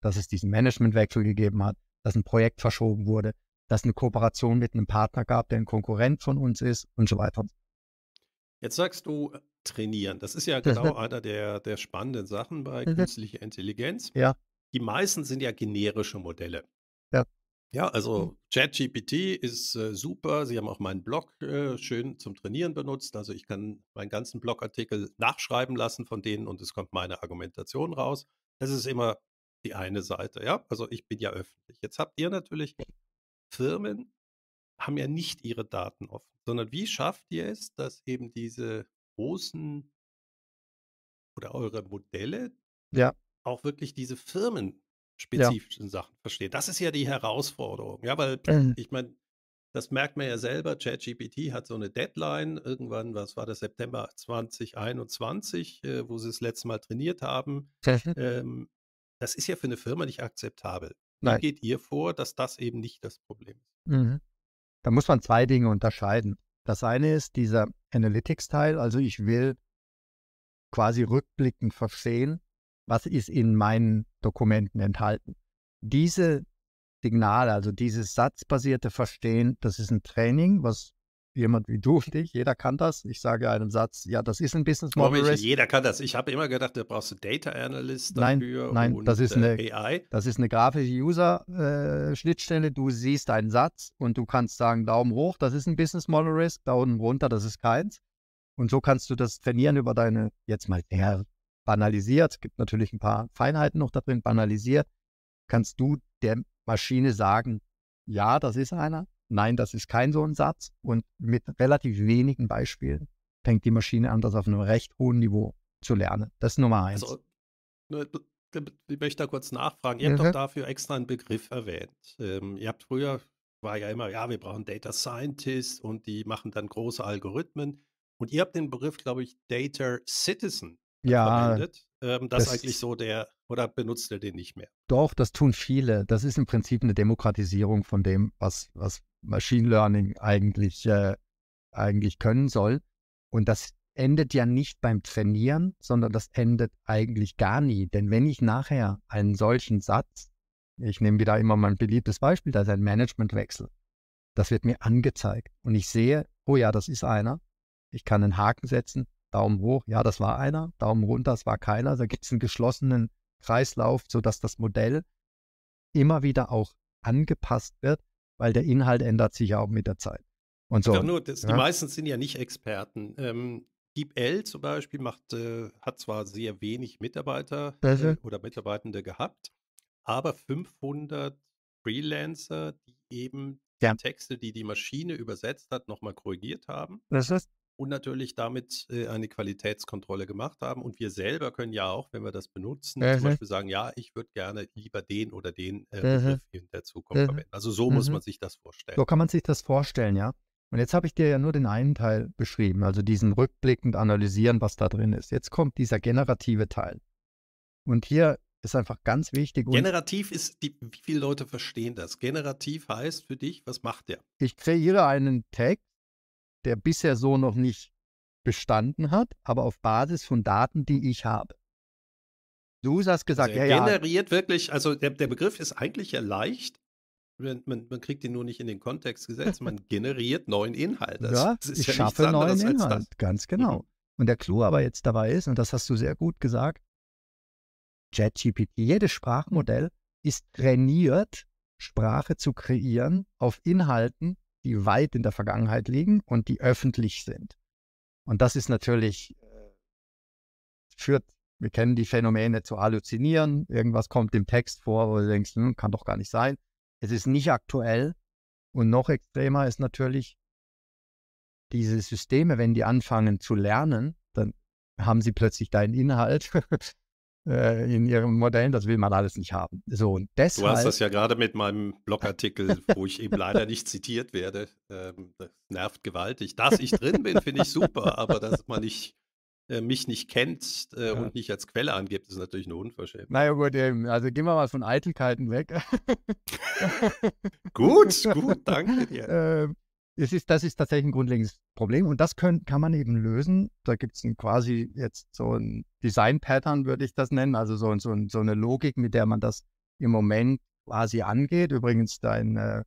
dass es diesen Managementwechsel gegeben hat, dass ein Projekt verschoben wurde, dass eine Kooperation mit einem Partner gab, der ein Konkurrent von uns ist und so weiter. Jetzt sagst du äh, trainieren. Das ist ja das genau ist einer der, der spannenden Sachen bei künstlicher Intelligenz. Ja. Die meisten sind ja generische Modelle. Ja. Ja, also mhm. ChatGPT ist äh, super. Sie haben auch meinen Blog äh, schön zum Trainieren benutzt. Also ich kann meinen ganzen Blogartikel nachschreiben lassen von denen und es kommt meine Argumentation raus. Das ist immer die eine Seite, ja, also ich bin ja öffentlich. Jetzt habt ihr natürlich Firmen, haben ja nicht ihre Daten offen, sondern wie schafft ihr es, dass eben diese großen oder eure Modelle ja. auch wirklich diese firmenspezifischen ja. Sachen verstehen? Das ist ja die Herausforderung, ja, weil mhm. ich meine, das merkt man ja selber, ChatGPT hat so eine Deadline, irgendwann, was war das, September 2021, äh, wo sie das letzte Mal trainiert haben. ähm, das ist ja für eine Firma nicht akzeptabel. Nein. Wie geht ihr vor, dass das eben nicht das Problem ist? Mhm. Da muss man zwei Dinge unterscheiden. Das eine ist dieser Analytics-Teil, also ich will quasi rückblickend verstehen, was ist in meinen Dokumenten enthalten. Diese Signale, also dieses satzbasierte Verstehen, das ist ein Training, was jemand wie du dich, jeder kann das. Ich sage einen Satz, ja, das ist ein Business Model Risk. Jeder kann das. Ich habe immer gedacht, da brauchst du Data Analyst dafür nein, nein, und das ist äh, eine, AI. Das ist eine grafische User-Schnittstelle. Äh, du siehst einen Satz und du kannst sagen, Daumen hoch, das ist ein Business Model Risk, Daumen runter, das ist keins. Und so kannst du das trainieren über deine, jetzt mal sehr banalisiert, gibt natürlich ein paar Feinheiten noch da drin, banalisiert, kannst du der Maschine sagen, ja, das ist einer, nein, das ist kein so ein Satz. Und mit relativ wenigen Beispielen fängt die Maschine an, das auf einem recht hohen Niveau zu lernen. Das ist Nummer eins. Also, ne, ich möchte da kurz nachfragen. Ihr mhm. habt doch dafür extra einen Begriff erwähnt. Ähm, ihr habt früher, war ja immer, ja, wir brauchen Data Scientists und die machen dann große Algorithmen. Und ihr habt den Begriff, glaube ich, Data Citizen ja, verwendet. Ähm, das, das eigentlich so der, oder benutzt ihr den nicht mehr? Doch, das tun viele. Das ist im Prinzip eine Demokratisierung von dem, was, was Machine Learning eigentlich, äh, eigentlich können soll. Und das endet ja nicht beim Trainieren, sondern das endet eigentlich gar nie. Denn wenn ich nachher einen solchen Satz, ich nehme wieder immer mein beliebtes Beispiel, da ist ein Managementwechsel, das wird mir angezeigt und ich sehe, oh ja, das ist einer, ich kann einen Haken setzen, Daumen hoch, ja, das war einer, Daumen runter, das war keiner, da gibt es einen geschlossenen Kreislauf, sodass das Modell immer wieder auch angepasst wird weil der Inhalt ändert sich ja auch mit der Zeit. Und so. Nur, das, ja? Die meisten sind ja nicht Experten. Ähm, DeepL zum Beispiel macht, äh, hat zwar sehr wenig Mitarbeiter äh, oder Mitarbeitende gehabt, aber 500 Freelancer, die eben ja. Texte, die die Maschine übersetzt hat, nochmal korrigiert haben. Das ist und natürlich damit äh, eine Qualitätskontrolle gemacht haben. Und wir selber können ja auch, wenn wir das benutzen, mhm. zum Beispiel sagen, ja, ich würde gerne lieber den oder den äh, mhm. in der Zukunft mhm. verwenden. Also so muss mhm. man sich das vorstellen. So kann man sich das vorstellen, ja. Und jetzt habe ich dir ja nur den einen Teil beschrieben, also diesen rückblickend analysieren, was da drin ist. Jetzt kommt dieser generative Teil. Und hier ist einfach ganz wichtig. Generativ ist, die, wie viele Leute verstehen das? Generativ heißt für dich, was macht der? Ich kreiere einen Text der bisher so noch nicht bestanden hat, aber auf Basis von Daten, die ich habe. Du hast gesagt, also er ja, generiert ja. wirklich, also der, der Begriff ist eigentlich ja leicht, man, man, kriegt ihn nur nicht in den Kontext gesetzt, man generiert neuen Inhalt. Das, ja, das ich ja schaffe neuen Inhalt, ganz mhm. genau. Mhm. Und der Clou aber jetzt dabei ist, und das hast du sehr gut gesagt, ChatGPT, jedes Sprachmodell ist trainiert, Sprache zu kreieren auf Inhalten, die weit in der Vergangenheit liegen und die öffentlich sind. Und das ist natürlich, äh, führt, wir kennen die Phänomene zu halluzinieren, irgendwas kommt im Text vor, wo du denkst, hm, kann doch gar nicht sein. Es ist nicht aktuell. Und noch extremer ist natürlich, diese Systeme, wenn die anfangen zu lernen, dann haben sie plötzlich deinen Inhalt äh, in ihren Modellen, das will man alles nicht haben. So, und deshalb, du hast das ja gerade mit meinem Blogartikel, wo ich eben leider nicht zitiert werde, ähm, das nervt gewaltig. Dass ich drin bin, finde ich super, aber dass man nicht äh, mich nicht kennt äh, ja. und nicht als Quelle angibt, ist natürlich eine Unverschämtheit. Naja, gut, eben. Ähm, also gehen wir mal von Eitelkeiten weg. gut, gut, danke dir. Ähm, es ist, das ist tatsächlich ein grundlegendes Problem und das können, kann man eben lösen. Da gibt es quasi jetzt so ein Design-Pattern, würde ich das nennen, also so, so, so, eine Logik, mit der man das im Moment quasi angeht. Übrigens, dein, äh,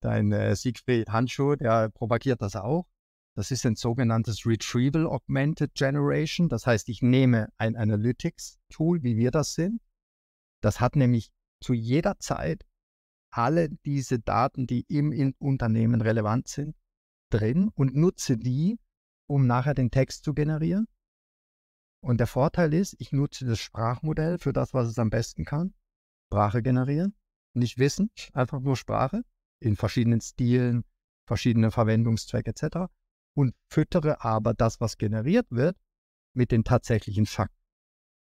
dein äh, Siegfried Handschuh, der propagiert das auch. Das ist ein sogenanntes Retrieval Augmented Generation. Das heißt, ich nehme ein Analytics-Tool, wie wir das sind. Das hat nämlich zu jeder Zeit alle diese Daten, die im Unternehmen relevant sind, drin und nutze die, um nachher den Text zu generieren. Und der Vorteil ist, ich nutze das Sprachmodell für das, was es am besten kann. Sprache generieren, nicht Wissen, einfach nur Sprache in verschiedenen Stilen, verschiedene Verwendungszwecke etc. Und füttere aber das, was generiert wird, mit den tatsächlichen Fakten.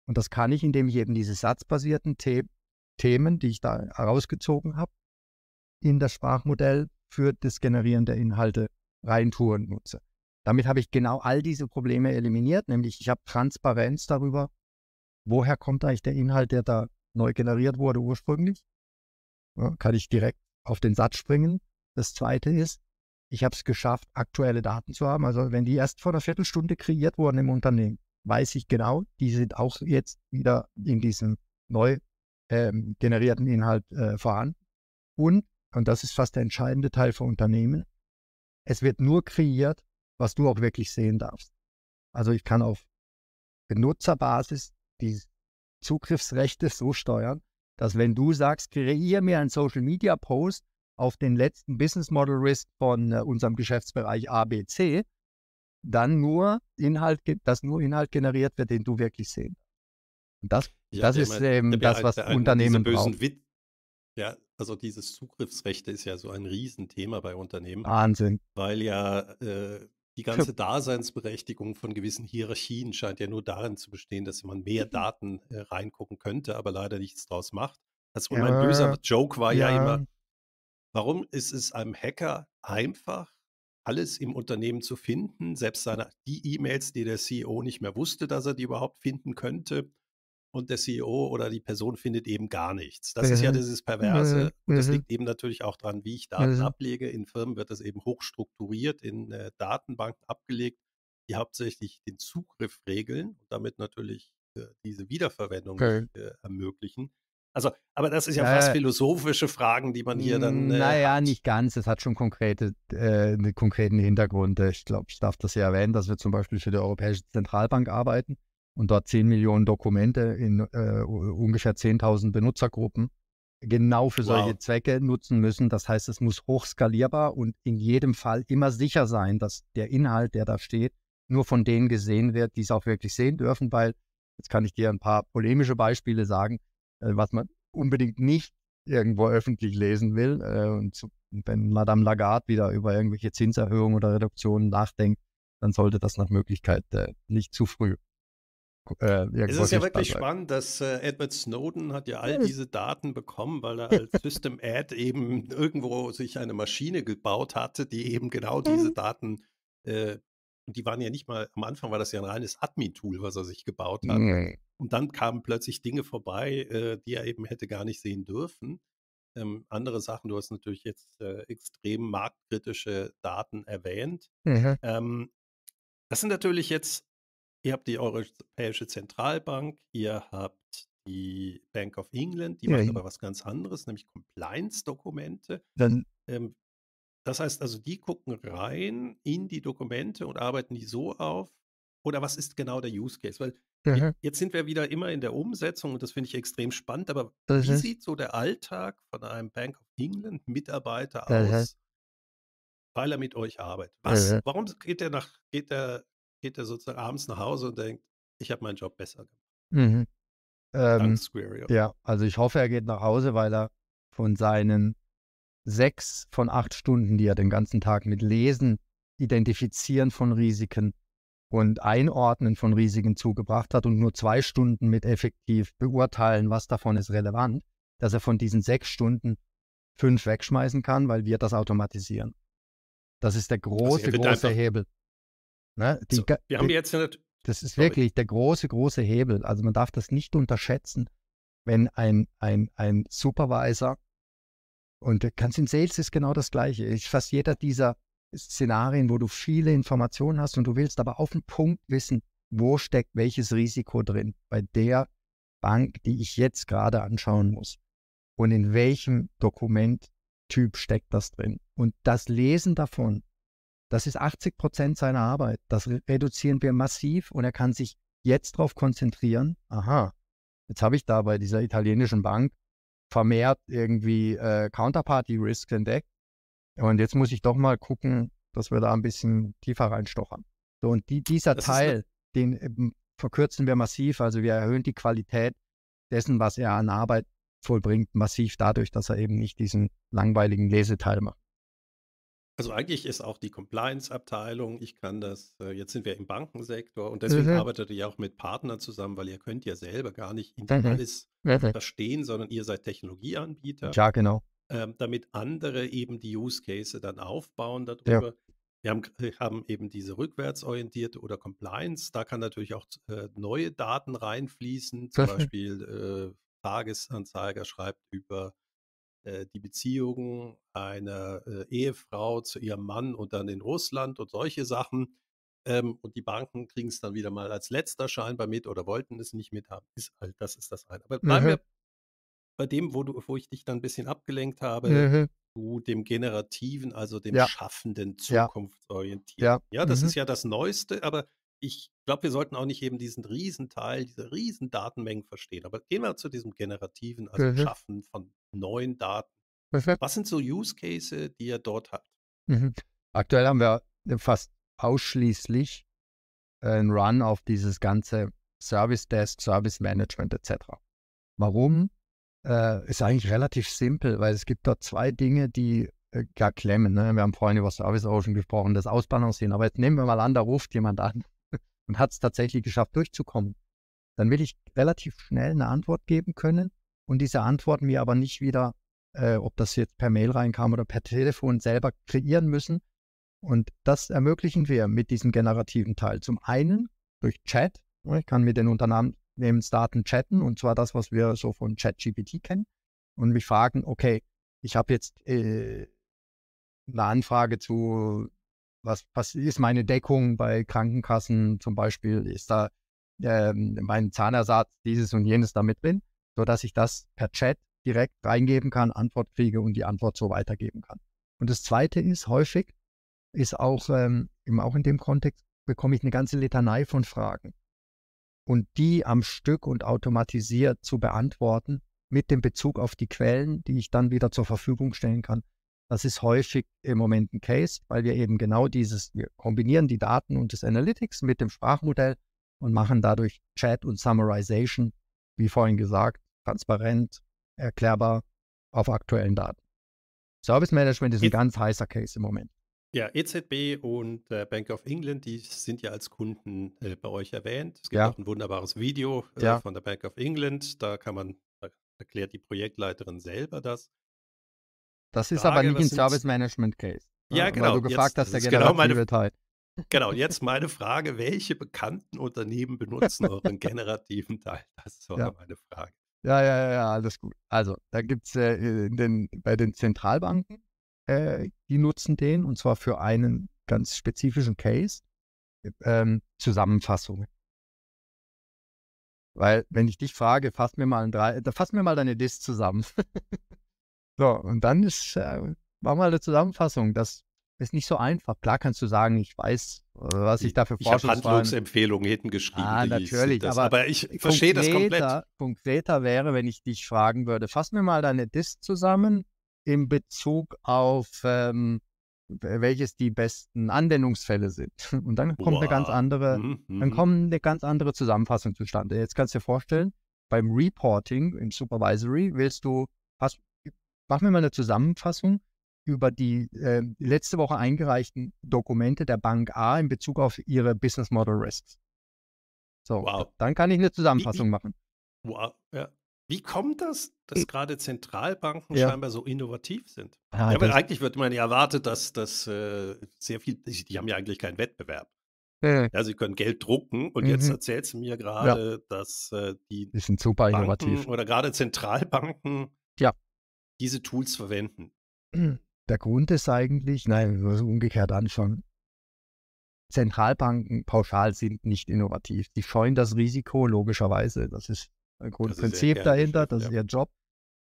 Und das kann ich, indem ich eben diese satzbasierten Themen Themen, die ich da herausgezogen habe, in das Sprachmodell für das Generieren der Inhalte reintun nutze. Damit habe ich genau all diese Probleme eliminiert, nämlich ich habe Transparenz darüber, woher kommt eigentlich der Inhalt, der da neu generiert wurde ursprünglich. Ja, kann ich direkt auf den Satz springen. Das Zweite ist, ich habe es geschafft, aktuelle Daten zu haben. Also wenn die erst vor einer Viertelstunde kreiert wurden im Unternehmen, weiß ich genau, die sind auch jetzt wieder in diesem neu ähm, generierten Inhalt äh, vorhanden. Und, und das ist fast der entscheidende Teil für Unternehmen, es wird nur kreiert, was du auch wirklich sehen darfst. Also ich kann auf Benutzerbasis die Zugriffsrechte so steuern, dass wenn du sagst, kreiere mir einen Social Media Post auf den letzten Business Model Risk von äh, unserem Geschäftsbereich ABC, dann nur Inhalt, dass nur Inhalt generiert wird, den du wirklich sehen und das, ich das ist ja immer, das, was halt, einen, halt Unternehmen brauchen. Wit ja, also dieses Zugriffsrechte ist ja so ein Riesenthema bei Unternehmen. Wahnsinn. Weil ja äh, die ganze Daseinsberechtigung von gewissen Hierarchien scheint ja nur darin zu bestehen, dass man mehr mhm. Daten äh, reingucken könnte, aber leider nichts draus macht. Also ja, mein böser Joke war ja. ja immer, warum ist es einem Hacker einfach, alles im Unternehmen zu finden, selbst seine, die E-Mails, die der CEO nicht mehr wusste, dass er die überhaupt finden könnte, und der CEO oder die Person findet eben gar nichts. Das ja. ist ja dieses Perverse. Und das liegt eben natürlich auch daran, wie ich Daten ablege. In Firmen wird das eben hochstrukturiert in äh, Datenbanken abgelegt, die hauptsächlich den Zugriff regeln und damit natürlich äh, diese Wiederverwendung okay. äh, ermöglichen. Also, aber das ist ja fast philosophische Fragen, die man hier dann. Hm, äh, naja, hat. nicht ganz. Es hat schon konkrete, einen äh, konkreten Hintergrund. Äh, ich glaube, ich darf das ja erwähnen, dass wir zum Beispiel für die Europäische Zentralbank arbeiten und dort 10 Millionen Dokumente in äh, ungefähr 10.000 Benutzergruppen genau für solche wow. Zwecke nutzen müssen. Das heißt, es muss hochskalierbar und in jedem Fall immer sicher sein, dass der Inhalt, der da steht, nur von denen gesehen wird, die es auch wirklich sehen dürfen, weil jetzt kann ich dir ein paar polemische Beispiele sagen, äh, was man unbedingt nicht irgendwo öffentlich lesen will. Äh, und zu, wenn Madame Lagarde wieder über irgendwelche Zinserhöhungen oder Reduktionen nachdenkt, dann sollte das nach Möglichkeit äh, nicht zu früh äh, irgendwo. Es ist ja wirklich spannend, dass äh, Edward Snowden hat ja all diese Daten bekommen, weil er als System Ad eben irgendwo sich eine Maschine gebaut hatte, die eben genau mhm. diese Daten, äh, die waren ja nicht mal, am Anfang war das ja ein reines Admin-Tool, was er sich gebaut hat. Und dann kamen plötzlich Dinge vorbei, äh, die er eben hätte gar nicht sehen dürfen. Ähm, andere Sachen, du hast natürlich jetzt äh, extrem marktkritische Daten erwähnt. Mhm. Ähm, das sind natürlich jetzt Ihr habt die Europäische Zentralbank, ihr habt die Bank of England, die ja, macht aber was ganz anderes, nämlich Compliance-Dokumente. Ähm, das heißt also, die gucken rein in die Dokumente und arbeiten die so auf. Oder was ist genau der Use Case? Weil mhm. jetzt sind wir wieder immer in der Umsetzung und das finde ich extrem spannend. Aber mhm. wie sieht so der Alltag von einem Bank of England Mitarbeiter aus, mhm. weil er mit euch arbeitet? Was, warum geht er nach, geht er geht er sozusagen abends nach Hause und denkt, ich habe meinen Job besser gemacht. Mhm. Ähm, ja, also ich hoffe, er geht nach Hause, weil er von seinen sechs von acht Stunden, die er den ganzen Tag mit Lesen, Identifizieren von Risiken und Einordnen von Risiken zugebracht hat und nur zwei Stunden mit effektiv beurteilen, was davon ist relevant, dass er von diesen sechs Stunden fünf wegschmeißen kann, weil wir das automatisieren. Das ist der also große, also große Hebel. Ne? Die, so, also, wir haben die, jetzt das ist wirklich der große, große Hebel. Also man darf das nicht unterschätzen, wenn ein, ein, ein Supervisor und äh, ganz in Sales ist genau das Gleiche. Ist fast jeder dieser Szenarien, wo du viele Informationen hast und du willst aber auf den Punkt wissen, wo steckt welches Risiko drin bei der Bank, die ich jetzt gerade anschauen muss. Und in welchem Dokumenttyp steckt das drin? Und das Lesen davon das ist 80 Prozent seiner Arbeit. Das reduzieren wir massiv und er kann sich jetzt darauf konzentrieren. Aha, jetzt habe ich da bei dieser italienischen Bank vermehrt irgendwie äh, Counterparty-Risks entdeckt. Und jetzt muss ich doch mal gucken, dass wir da ein bisschen tiefer reinstochern. So, und die, dieser das Teil, ne den ähm, verkürzen wir massiv. Also wir erhöhen die Qualität dessen, was er an Arbeit vollbringt, massiv dadurch, dass er eben nicht diesen langweiligen Leseteil macht. Also eigentlich ist auch die Compliance-Abteilung, ich kann das, äh, jetzt sind wir im Bankensektor und deswegen mhm. arbeitet ihr ja auch mit Partnern zusammen, weil ihr könnt ja selber gar nicht in mhm. alles mhm. verstehen, sondern ihr seid Technologieanbieter. Ja, genau. Ähm, damit andere eben die Use Case dann aufbauen darüber. Ja. Wir haben, äh, haben, eben diese rückwärtsorientierte oder Compliance. Da kann natürlich auch äh, neue Daten reinfließen. Zum Beispiel äh, Tagesanzeiger schreibt über äh, die Beziehungen einer äh, Ehefrau zu ihrem Mann und dann in Russland und solche Sachen. Ähm, und die Banken kriegen es dann wieder mal als letzter scheinbar mit oder wollten es nicht mithaben. Ist halt, das ist das eine. Aber bleiben wir bei dem, wo, du, wo ich dich dann ein bisschen abgelenkt habe, mhm. zu dem Generativen, also dem ja. schaffenden, zukunftsorientierten. Ja, ja das mhm. ist ja das Neueste, aber ich glaube, wir sollten auch nicht eben diesen Riesenteil, diese riesen Datenmengen verstehen. Aber gehen wir zu diesem generativen, also mhm. Schaffen von neuen Daten. Perfekt. Was sind so Use Cases, die ihr dort habt? Mhm. Aktuell haben wir äh, fast ausschließlich äh, einen Run auf dieses ganze Service Desk, Service Management etc. Warum? Äh, ist eigentlich relativ simpel, weil es gibt dort zwei Dinge, die äh, gar klemmen. Ne? Wir haben vorhin über Service Ocean gesprochen, das Ausbalancieren. Aber jetzt nehmen wir mal an, da ruft jemand an und hat es tatsächlich geschafft, durchzukommen, dann will ich relativ schnell eine Antwort geben können und diese Antworten mir aber nicht wieder, äh, ob das jetzt per Mail reinkam oder per Telefon, selber kreieren müssen. Und das ermöglichen wir mit diesem generativen Teil. Zum einen durch Chat. Ich kann mit den Unternehmensdaten chatten und zwar das, was wir so von ChatGPT kennen und mich fragen, okay, ich habe jetzt äh, eine Anfrage zu was, was ist meine Deckung bei Krankenkassen zum Beispiel, ist da ähm, mein Zahnersatz dieses und jenes damit drin, sodass ich das per Chat direkt reingeben kann, Antwort kriege und die Antwort so weitergeben kann. Und das Zweite ist häufig, ist auch, ähm, eben auch in dem Kontext, bekomme ich eine ganze Litanei von Fragen. Und die am Stück und automatisiert zu beantworten, mit dem Bezug auf die Quellen, die ich dann wieder zur Verfügung stellen kann, das ist häufig im Moment ein Case, weil wir eben genau dieses, wir kombinieren die Daten und das Analytics mit dem Sprachmodell und machen dadurch Chat und Summarization, wie vorhin gesagt, transparent, erklärbar auf aktuellen Daten. Service Management ist ein e ganz heißer Case im Moment. Ja, EZB und äh, Bank of England, die sind ja als Kunden äh, bei euch erwähnt. Es gibt ja. auch ein wunderbares Video äh, ja. von der Bank of England. Da kann man, da erklärt die Projektleiterin selber das. Das Frage, ist aber nicht ein Service Management Case. Ne? Ja, ja genau. du gefragt jetzt, hast, der genau meine, Teil. Genau, jetzt meine Frage, welche bekannten Unternehmen benutzen euren generativen Teil? Das ist auch ja. meine Frage. Ja, ja, ja, alles gut. Also, da gibt es äh, bei den Zentralbanken, äh, die nutzen den und zwar für einen ganz spezifischen Case, ähm, Zusammenfassungen. Weil, wenn ich dich frage, fass mir mal, ein drei, fass mir mal deine List zusammen. So, und dann ist, äh, mach mal eine Zusammenfassung. Das ist nicht so einfach. Klar kannst du sagen, ich weiß, äh, was ich, ich dafür forsche. Ich habe Handlungsempfehlungen hinten geschrieben. Ah, natürlich. Aber, aber, ich verstehe das komplett. Konkreter wäre, wenn ich dich fragen würde, fassen wir mal deine Dis zusammen in Bezug auf ähm, welches die besten Anwendungsfälle sind. Und dann kommt ne Boah. eine ganz andere, mhm, dann mhm. kommt eine ganz andere Zusammenfassung zustande. Jetzt kannst du dir vorstellen, beim Reporting im Supervisory willst du, hast, Machen wir mal eine Zusammenfassung über die äh, letzte Woche eingereichten Dokumente der Bank A in Bezug auf ihre Business Model Risks. So, wow. dann kann ich eine Zusammenfassung wie, machen. Wow, ja. Wie kommt das, dass gerade Zentralbanken ja. scheinbar so innovativ sind? Ah, ja, weil eigentlich wird man ja erwartet, dass das äh, sehr viel, die, die haben ja eigentlich keinen Wettbewerb. Ja, sie können Geld drucken und mhm. jetzt erzählst du mir gerade, ja. dass äh, die, die sind super Banken innovativ. oder gerade Zentralbanken ja diese Tools verwenden? Der Grund ist eigentlich, nein, also umgekehrt anschauen. Zentralbanken pauschal sind nicht innovativ. Die scheuen das Risiko, logischerweise. Das ist ein Grundprinzip dahinter, das ist ihr Job.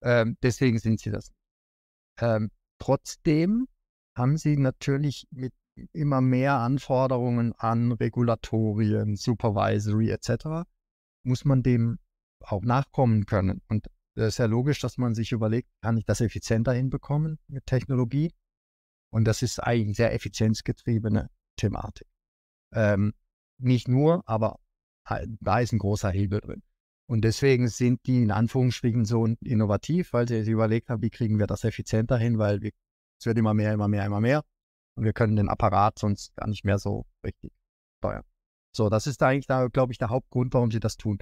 Ähm, deswegen sind sie das. Ähm, trotzdem haben sie natürlich mit immer mehr Anforderungen an Regulatorien, Supervisory etc., muss man dem auch nachkommen können. Und das ist ja logisch, dass man sich überlegt, kann ich das effizienter hinbekommen mit Technologie? Und das ist eigentlich eine sehr effizienzgetriebene Thematik. Ähm, nicht nur, aber halt, da ist ein großer Hebel drin. Und deswegen sind die in Anführungsstrichen so innovativ, weil sie sich überlegt haben, wie kriegen wir das effizienter hin, weil wir, es wird immer mehr, immer mehr, immer mehr. Und wir können den Apparat sonst gar nicht mehr so richtig steuern. So, das ist eigentlich, da, glaube ich, der Hauptgrund, warum sie das tun.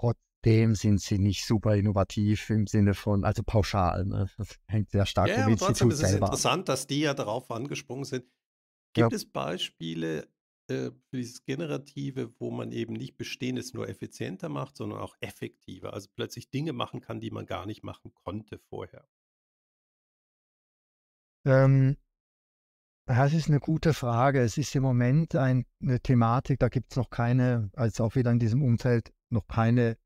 Trotz dem sind sie nicht super innovativ im Sinne von, also pauschal. Ne? Das hängt sehr stark ja, vom Institut trotzdem ist interessant, dass die ja darauf angesprungen sind. Gibt ja. es Beispiele äh, für dieses Generative, wo man eben nicht Bestehendes nur effizienter macht, sondern auch effektiver? Also plötzlich Dinge machen kann, die man gar nicht machen konnte vorher. Ähm, das ist eine gute Frage. Es ist im Moment ein, eine Thematik, da gibt es noch keine, als auch wieder in diesem Umfeld, noch keine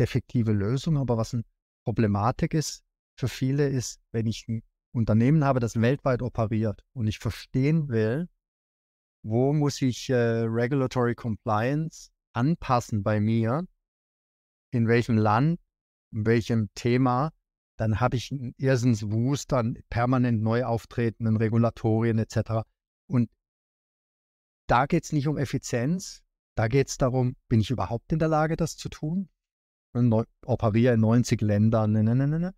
effektive Lösung. Aber was eine Problematik ist für viele, ist, wenn ich ein Unternehmen habe, das weltweit operiert und ich verstehen will, wo muss ich äh, Regulatory Compliance anpassen bei mir, in welchem Land, in welchem Thema, dann habe ich erstens Wust an permanent neu auftretenden Regulatorien etc. Und da geht es nicht um Effizienz, da geht es darum, bin ich überhaupt in der Lage, das zu tun? operiere in 90 Ländern. Ne ne, ne, ne, ne,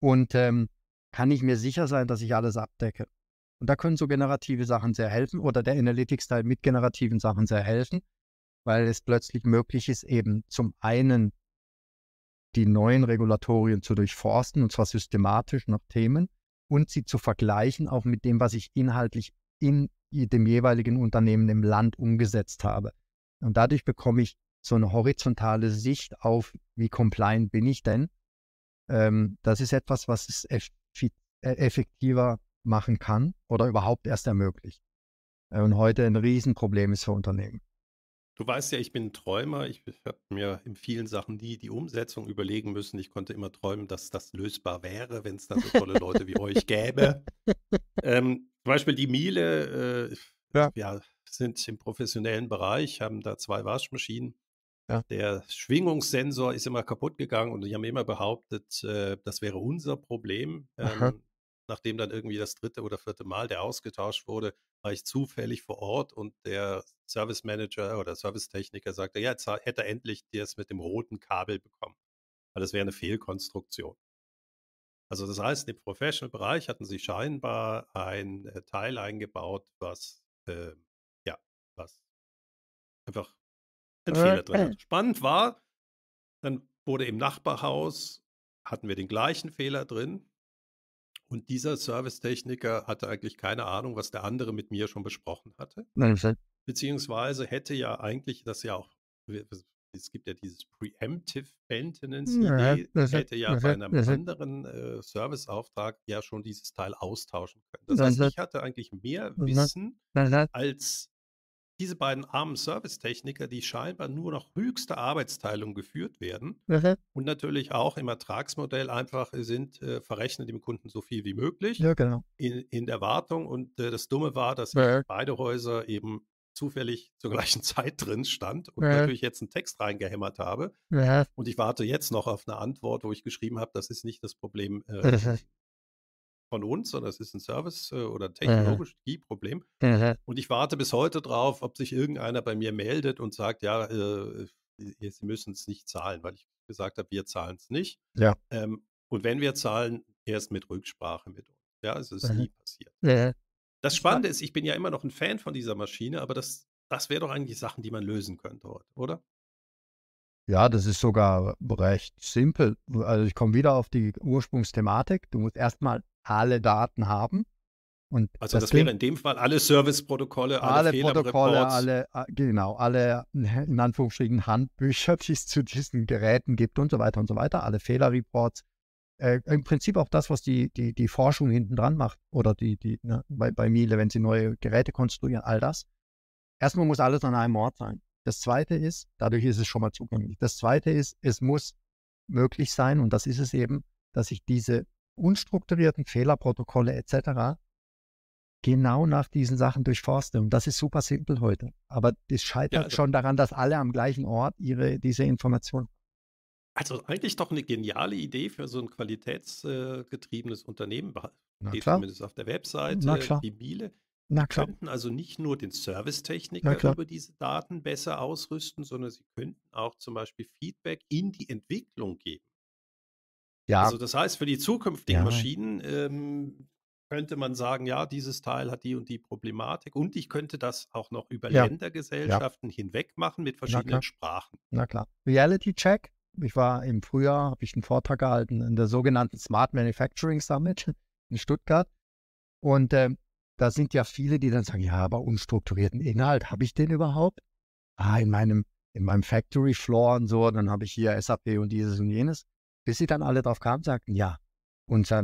und ähm, kann ich mir sicher sein, dass ich alles abdecke. Und da können so generative Sachen sehr helfen oder der Analytics-Teil mit generativen Sachen sehr helfen, weil es plötzlich möglich ist, eben zum einen die neuen Regulatorien zu durchforsten, und zwar systematisch nach Themen, und sie zu vergleichen auch mit dem, was ich inhaltlich in dem jeweiligen Unternehmen im Land umgesetzt habe. Und dadurch bekomme ich so eine horizontale Sicht auf, wie compliant bin ich denn, ähm, das ist etwas, was es eff e-, effektiver machen kann oder überhaupt erst ermöglicht. Äh, und heute ein Riesenproblem ist für Unternehmen. Du weißt ja, ich bin ein Träumer. Ich, ich habe mir in vielen Sachen nie die Umsetzung überlegen müssen. Ich konnte immer träumen, dass das lösbar wäre, wenn es da so tolle Leute wie euch gäbe. Ähm, zum Beispiel die Miele äh, ja. ja. sind im professionellen Bereich, haben da zwei Waschmaschinen. Ja. Der Schwingungssensor ist immer kaputt gegangen und die haben immer behauptet, äh, das wäre unser Problem. Ähm, nachdem dann irgendwie das dritte oder vierte Mal der ausgetauscht wurde, war ich zufällig vor Ort und der Service Manager oder Servicetechniker sagte, ja, jetzt hätte er endlich das mit dem roten Kabel bekommen, weil das wäre eine Fehlkonstruktion. Also das heißt, im Professional-Bereich hatten sie scheinbar ein äh, Teil eingebaut, was äh, ja, was einfach einen äh, Fehler drin äh. Spannend war, dann wurde im Nachbarhaus, hatten wir den gleichen Fehler drin. Und dieser Servicetechniker hatte eigentlich keine Ahnung, was der andere mit mir schon besprochen hatte. Beziehungsweise hätte ja eigentlich das ja auch, es gibt ja dieses Preemptive Maintenance Idee, ja, hätte ja bei einem anderen äh, Serviceauftrag ja schon dieses Teil austauschen können. Das heißt, ich hatte eigentlich mehr Wissen als diese beiden armen Servicetechniker, die scheinbar nur noch höchste Arbeitsteilung geführt werden mhm. und natürlich auch im Ertragsmodell einfach sind, äh, verrechnen dem Kunden so viel wie möglich ja, genau. in, in der Wartung. Und äh, das Dumme war, dass ja. beide Häuser eben zufällig zur gleichen Zeit drin stand und ja. natürlich jetzt einen Text reingehämmert habe. Ja. Und ich warte jetzt noch auf eine Antwort, wo ich geschrieben habe, das ist nicht das Problem äh, von uns, sondern es ist ein Service- äh, oder Technologieproblem. Mhm. Und ich warte bis heute drauf, ob sich irgendeiner bei mir meldet und sagt, ja, äh, sie müssen es nicht zahlen, weil ich gesagt habe, wir zahlen es nicht. Ja. Ähm, und wenn wir zahlen, erst mit Rücksprache mit uns. Ja, es ist mhm. nie passiert. Ja. Das Spannende ist, ich bin ja immer noch ein Fan von dieser Maschine, aber das, das wäre doch eigentlich Sachen, die man lösen könnte heute, oder? Ja, das ist sogar recht simpel. Also ich komme wieder auf die Ursprungsthematik. Du musst erstmal alle Daten haben. Und also das, das wäre in dem Fall alle Serviceprotokolle, alle, alle Protokolle, alle äh, genau, alle äh, in Anführungsstrichen Handbücher, die es zu diesen Geräten gibt und so weiter und so weiter, alle Fehlerreports. Äh, Im Prinzip auch das, was die, die, die Forschung hinten dran macht oder die, die ne, bei, bei Miele, wenn sie neue Geräte konstruieren, all das. Erstmal muss alles an einem Ort sein. Das zweite ist, dadurch ist es schon mal zugänglich. Das zweite ist, es muss möglich sein, und das ist es eben, dass ich diese unstrukturierten Fehlerprotokolle etc. genau nach diesen Sachen durchforste. Und das ist super simpel heute. Aber das scheitert ja, also, schon daran, dass alle am gleichen Ort ihre, diese Informationen. Also eigentlich doch eine geniale Idee für so ein qualitätsgetriebenes äh, Unternehmen, Na steht klar. zumindest auf der Webseite, die Miele. Na klar. Sie könnten also nicht nur den Servicetechniker über diese Daten besser ausrüsten, sondern sie könnten auch zum Beispiel Feedback in die Entwicklung geben. Ja. Also das heißt, für die zukünftigen ja. Maschinen ähm, könnte man sagen, ja, dieses Teil hat die und die Problematik und ich könnte das auch noch über ja. Ländergesellschaften ja. hinweg machen mit verschiedenen Na Sprachen. Na klar. Reality Check. Ich war im Frühjahr, habe ich einen Vortrag gehalten in der sogenannten Smart Manufacturing Summit in Stuttgart. Und äh, da sind ja viele, die dann sagen, ja, aber unstrukturierten Inhalt, habe ich den überhaupt? Ah, in meinem, in meinem Factory Floor und so, dann habe ich hier SAP und dieses und jenes. Bis sie dann alle drauf kamen, sagten, ja, unser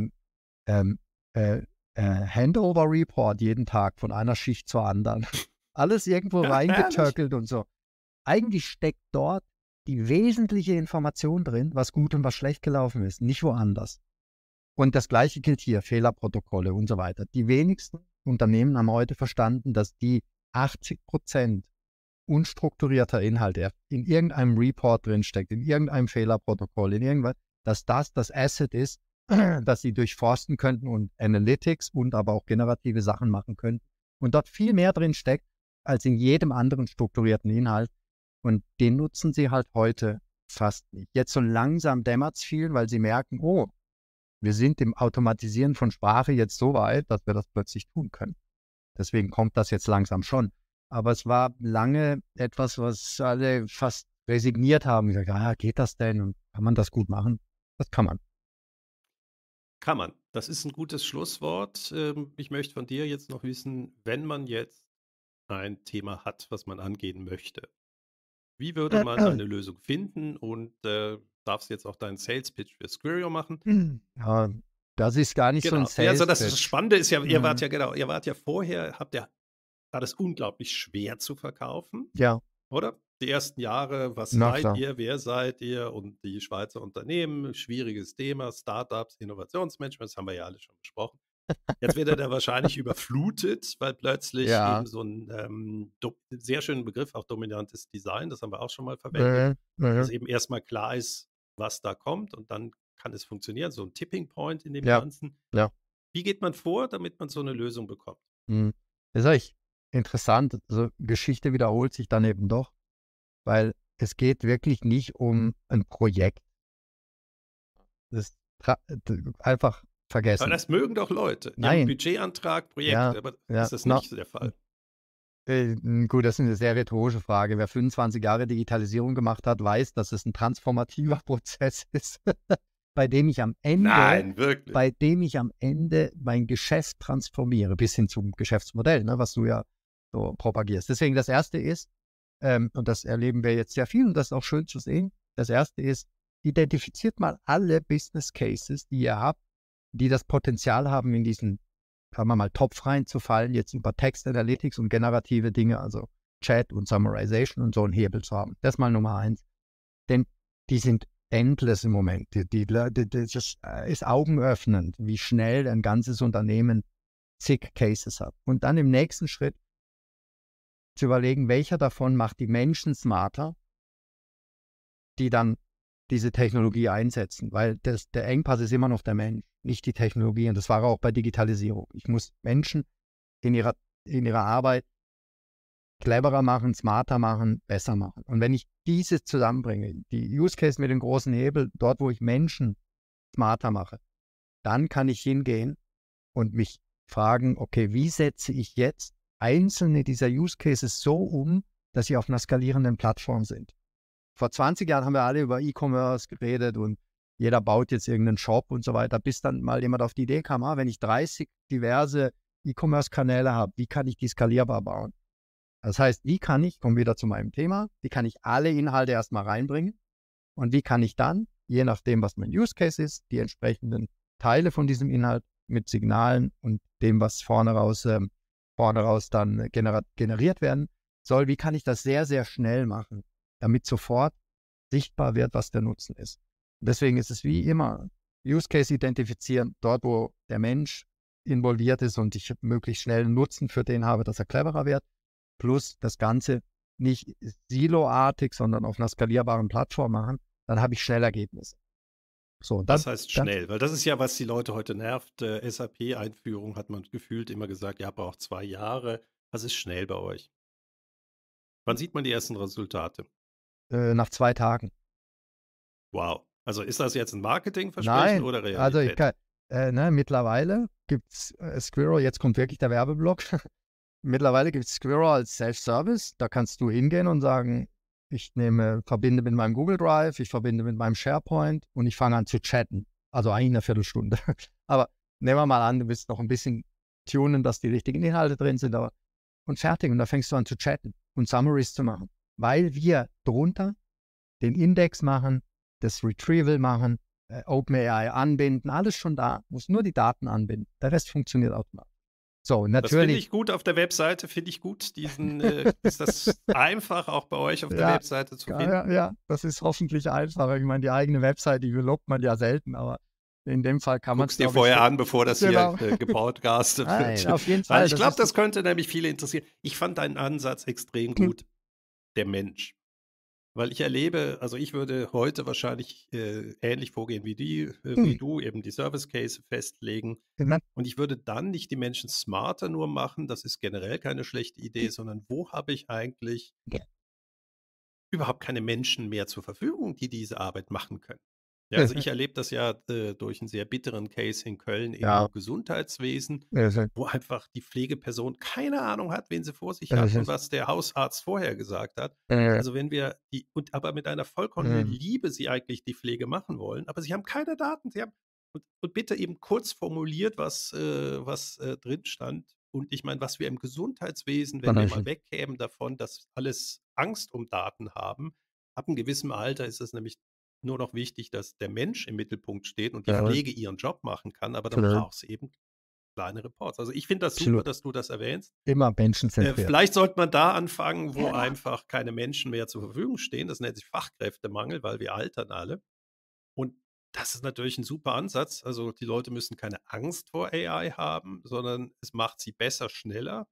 ähm, äh, äh, Handover-Report jeden Tag von einer Schicht zur anderen. Alles irgendwo ja, reingetöckelt und so. Eigentlich steckt dort die wesentliche Information drin, was gut und was schlecht gelaufen ist, nicht woanders. Und das gleiche gilt hier, Fehlerprotokolle und so weiter. Die wenigsten Unternehmen haben heute verstanden, dass die 80 Prozent unstrukturierter Inhalte in irgendeinem Report drinsteckt, in irgendeinem Fehlerprotokoll, in irgendwas dass das das Asset ist, das sie durchforsten könnten und Analytics und aber auch generative Sachen machen könnten. Und dort viel mehr drin steckt als in jedem anderen strukturierten Inhalt. Und den nutzen sie halt heute fast nicht. Jetzt so langsam dämmert es vielen, weil sie merken, oh, wir sind im Automatisieren von Sprache jetzt so weit, dass wir das plötzlich tun können. Deswegen kommt das jetzt langsam schon. Aber es war lange etwas, was alle fast resigniert haben. Gesagt, ah, geht das denn und kann man das gut machen? Das kann man. Kann man. Das ist ein gutes Schlusswort. Ähm, ich möchte von dir jetzt noch wissen, wenn man jetzt ein Thema hat, was man angehen möchte, wie würde äh, man äh. eine Lösung finden und äh, darfst jetzt auch deinen Sales Pitch für Squirio machen? Hm, ja, das ist gar nicht genau. so ein Sales genau. Pitch. Also das, das Spannende ist ja, ihr mhm. wart ja genau, ihr wart ja vorher, habt ja, war das unglaublich schwer zu verkaufen. Ja. Oder? die ersten Jahre, was Na, seid klar. ihr, wer seid ihr und die Schweizer Unternehmen, schwieriges Thema, Startups, Innovationsmanagement, das haben wir ja alle schon besprochen. Jetzt wird er da wahrscheinlich überflutet, weil plötzlich ja. eben so ein ähm, sehr schöner Begriff, auch dominantes Design, das haben wir auch schon mal verwendet, ja, mhm, ja, dass mhm. eben erstmal klar ist, was da kommt und dann kann es funktionieren, so ein Tipping Point in dem Ganzen. Wie geht man vor, damit man so eine Lösung bekommt? Das mhm. ist eigentlich interessant. Also Geschichte wiederholt sich dann eben doch weil es geht wirklich nicht um mhm. ein Projekt. Das einfach vergessen. Aber das mögen doch Leute. Die Nein. Budgetantrag, Projekt, ja, aber ja, ist das nicht no. der Fall? Äh, gut, das ist eine sehr rhetorische Frage. Wer 25 Jahre Digitalisierung gemacht hat, weiß, dass es ein transformativer Prozess ist, bei dem ich am Ende, Nein, bei dem ich am Ende mein Geschäft transformiere, bis hin zum Geschäftsmodell, ne, was du ja so propagierst. Deswegen das erste ist, ähm, und das erleben wir jetzt sehr viel und das ist auch schön zu sehen. Das erste ist, identifiziert mal alle Business Cases, die ihr habt, die das Potenzial haben, in diesen, sagen wir mal, Topf reinzufallen, jetzt über Text Analytics und generative Dinge, also Chat und Summarization und so einen Hebel zu haben. Das ist mal Nummer eins. Denn die sind endless im Moment. Die, die, die, das ist augenöffnend, wie schnell ein ganzes Unternehmen zig Cases hat. Und dann im nächsten Schritt zu überlegen, welcher davon macht die Menschen smarter, die dann diese Technologie einsetzen, weil das, der Engpass ist immer noch der Mensch, nicht die Technologie. Und das war auch bei Digitalisierung. Ich muss Menschen in ihrer, in ihrer Arbeit cleverer machen, smarter machen, besser machen. Und wenn ich dieses zusammenbringe, die Use Case mit dem großen Hebel, dort, wo ich Menschen smarter mache, dann kann ich hingehen und mich fragen, okay, wie setze ich jetzt einzelne dieser Use Cases so um, dass sie auf einer skalierenden Plattform sind. Vor 20 Jahren haben wir alle über E-Commerce geredet und jeder baut jetzt irgendeinen Shop und so weiter, bis dann mal jemand auf die Idee kam, ah, wenn ich 30 diverse E-Commerce-Kanäle habe, wie kann ich die skalierbar bauen? Das heißt, wie kann ich, komme wieder zu meinem Thema, wie kann ich alle Inhalte erstmal reinbringen und wie kann ich dann, je nachdem, was mein Use Case ist, die entsprechenden Teile von diesem Inhalt mit Signalen und dem, was vorne raus ähm, vorne raus dann gener generiert werden soll. Wie kann ich das sehr, sehr schnell machen, damit sofort sichtbar wird, was der Nutzen ist. deswegen ist es wie immer, Use Case identifizieren, dort, wo der Mensch involviert ist und ich möglichst schnell einen Nutzen für den habe, dass er cleverer wird, plus das Ganze nicht siloartig, sondern auf einer skalierbaren Plattform machen, dann habe ich schnell Ergebnisse. So, dann, das heißt schnell, weil das ist ja, was die Leute heute nervt. Äh, SAP-Einführung hat man gefühlt immer gesagt, ja, braucht zwei Jahre. Was ist schnell bei euch? Wann sieht man die ersten Resultate? Äh, nach zwei Tagen. Wow. Also ist das jetzt ein Marketingversprechen oder Realität? Also ich kann, äh, ne, mittlerweile gibt es äh, Squirrel, jetzt kommt wirklich der Werbeblock. mittlerweile gibt es Squirrel als Self-Service. Da kannst du hingehen und sagen, ich nehme, verbinde mit meinem Google Drive, ich verbinde mit meinem SharePoint und ich fange an zu chatten. Also eigentlich eine Viertelstunde. Aber nehmen wir mal an, du willst noch ein bisschen tunen, dass die richtigen Inhalte drin sind. Aber, und fertig. Und da fängst du an zu chatten und Summaries zu machen. Weil wir drunter den Index machen, das Retrieval machen, äh, OpenAI anbinden, alles schon da. Muss nur die Daten anbinden. Der Rest funktioniert automatisch. So, natürlich. Das finde ich gut auf der Webseite, finde ich gut. Diesen, äh, ist das einfach auch bei euch auf der ja, Webseite zu finden? Ja, ja, das ist hoffentlich einfacher. Ich meine, die eigene Webseite, die lobt man ja selten, aber in dem Fall kann man es dir vorher ich, an, bevor das genau. hier äh, gepodcastet wird. Auf jeden Fall. Weil ich glaube, das, das könnte nämlich viele interessieren. Ich fand deinen Ansatz extrem hm. gut. Der Mensch. Weil ich erlebe, also ich würde heute wahrscheinlich äh, ähnlich vorgehen wie, die, äh, hm. du, eben die Service Case festlegen. Genau. Und ich würde dann nicht die Menschen smarter nur machen, das ist generell keine schlechte Idee, hm. sondern wo habe ich eigentlich ja. überhaupt keine Menschen mehr zur Verfügung, die diese Arbeit machen können? Ja, also ich erlebe das ja äh, durch einen sehr bitteren Case in Köln ja. im Gesundheitswesen, ja, wo einfach die Pflegeperson keine Ahnung hat, wen sie vor sich hat und was der Hausarzt vorher gesagt hat. Also wenn wir die, und aber mit einer vollkommenen Liebe sie eigentlich die Pflege machen wollen, aber sie haben keine Daten, sie haben und, und bitte eben kurz formuliert, was, äh, was äh, drin stand. Und ich meine, was wir im Gesundheitswesen, wenn wir mal wegkämen davon, dass alles Angst um Daten haben, ab einem gewissen Alter ist das nämlich nur noch wichtig, dass der Mensch im Mittelpunkt steht und die ja. Pflege ihren Job machen kann, aber dann genau. braucht es eben kleine Reports. Also ich finde das super, Absolut. dass du das erwähnst. Immer äh, menschenzentriert. Äh, vielleicht sollte man da anfangen, wo ja. einfach keine Menschen mehr zur Verfügung stehen. Das nennt sich Fachkräftemangel, weil wir altern alle. Und das ist natürlich ein super Ansatz. Also die Leute müssen keine Angst vor AI haben, sondern es macht sie besser, schneller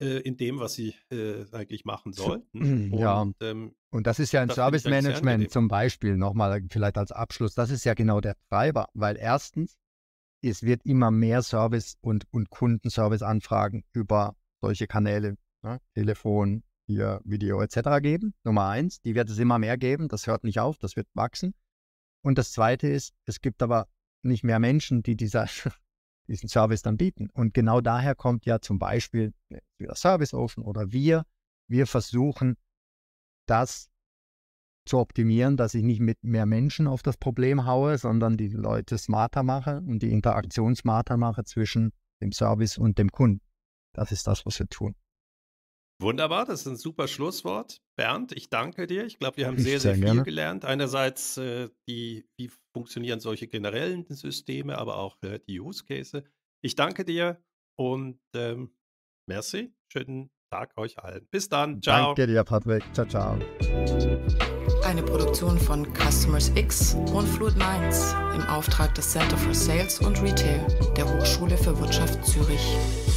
äh, in dem, was sie äh, eigentlich machen sollten. Und, ja. Ähm, und das ist ja ein Service Management zum Beispiel nochmal äh, vielleicht als Abschluss. Das ist ja genau der Treiber, weil erstens, es wird immer mehr Service und, und Kundenservice-Anfragen über solche Kanäle, ne? Telefon, hier Video etc. geben. Nummer eins, die wird es immer mehr geben. Das hört nicht auf, das wird wachsen. Und das zweite ist, es gibt aber nicht mehr Menschen, die dieser diesen Service dann bieten. Und genau daher kommt ja zum Beispiel äh, Service Ocean oder wir. Wir versuchen, das zu optimieren, dass ich nicht mit mehr Menschen auf das Problem haue, sondern die Leute smarter mache und die Interaktion smarter mache zwischen dem Service und dem Kunden. Das ist das, was wir tun. Wunderbar, das ist ein super Schlusswort. Bernd, ich danke dir. Ich glaube, wir haben sehr, sehr, sehr viel gerne. gelernt. Einerseits, äh, die, wie funktionieren solche generellen Systeme, aber auch äh, die Use Case. Ich danke dir und ähm, merci. Schönen Tag euch allen. Bis dann. Ciao. Danke dir, Patrick. Ciao, ciao. Eine Produktion von Customers X und Fluid Minds im Auftrag des Center for Sales und Retail der Hochschule für Wirtschaft Zürich.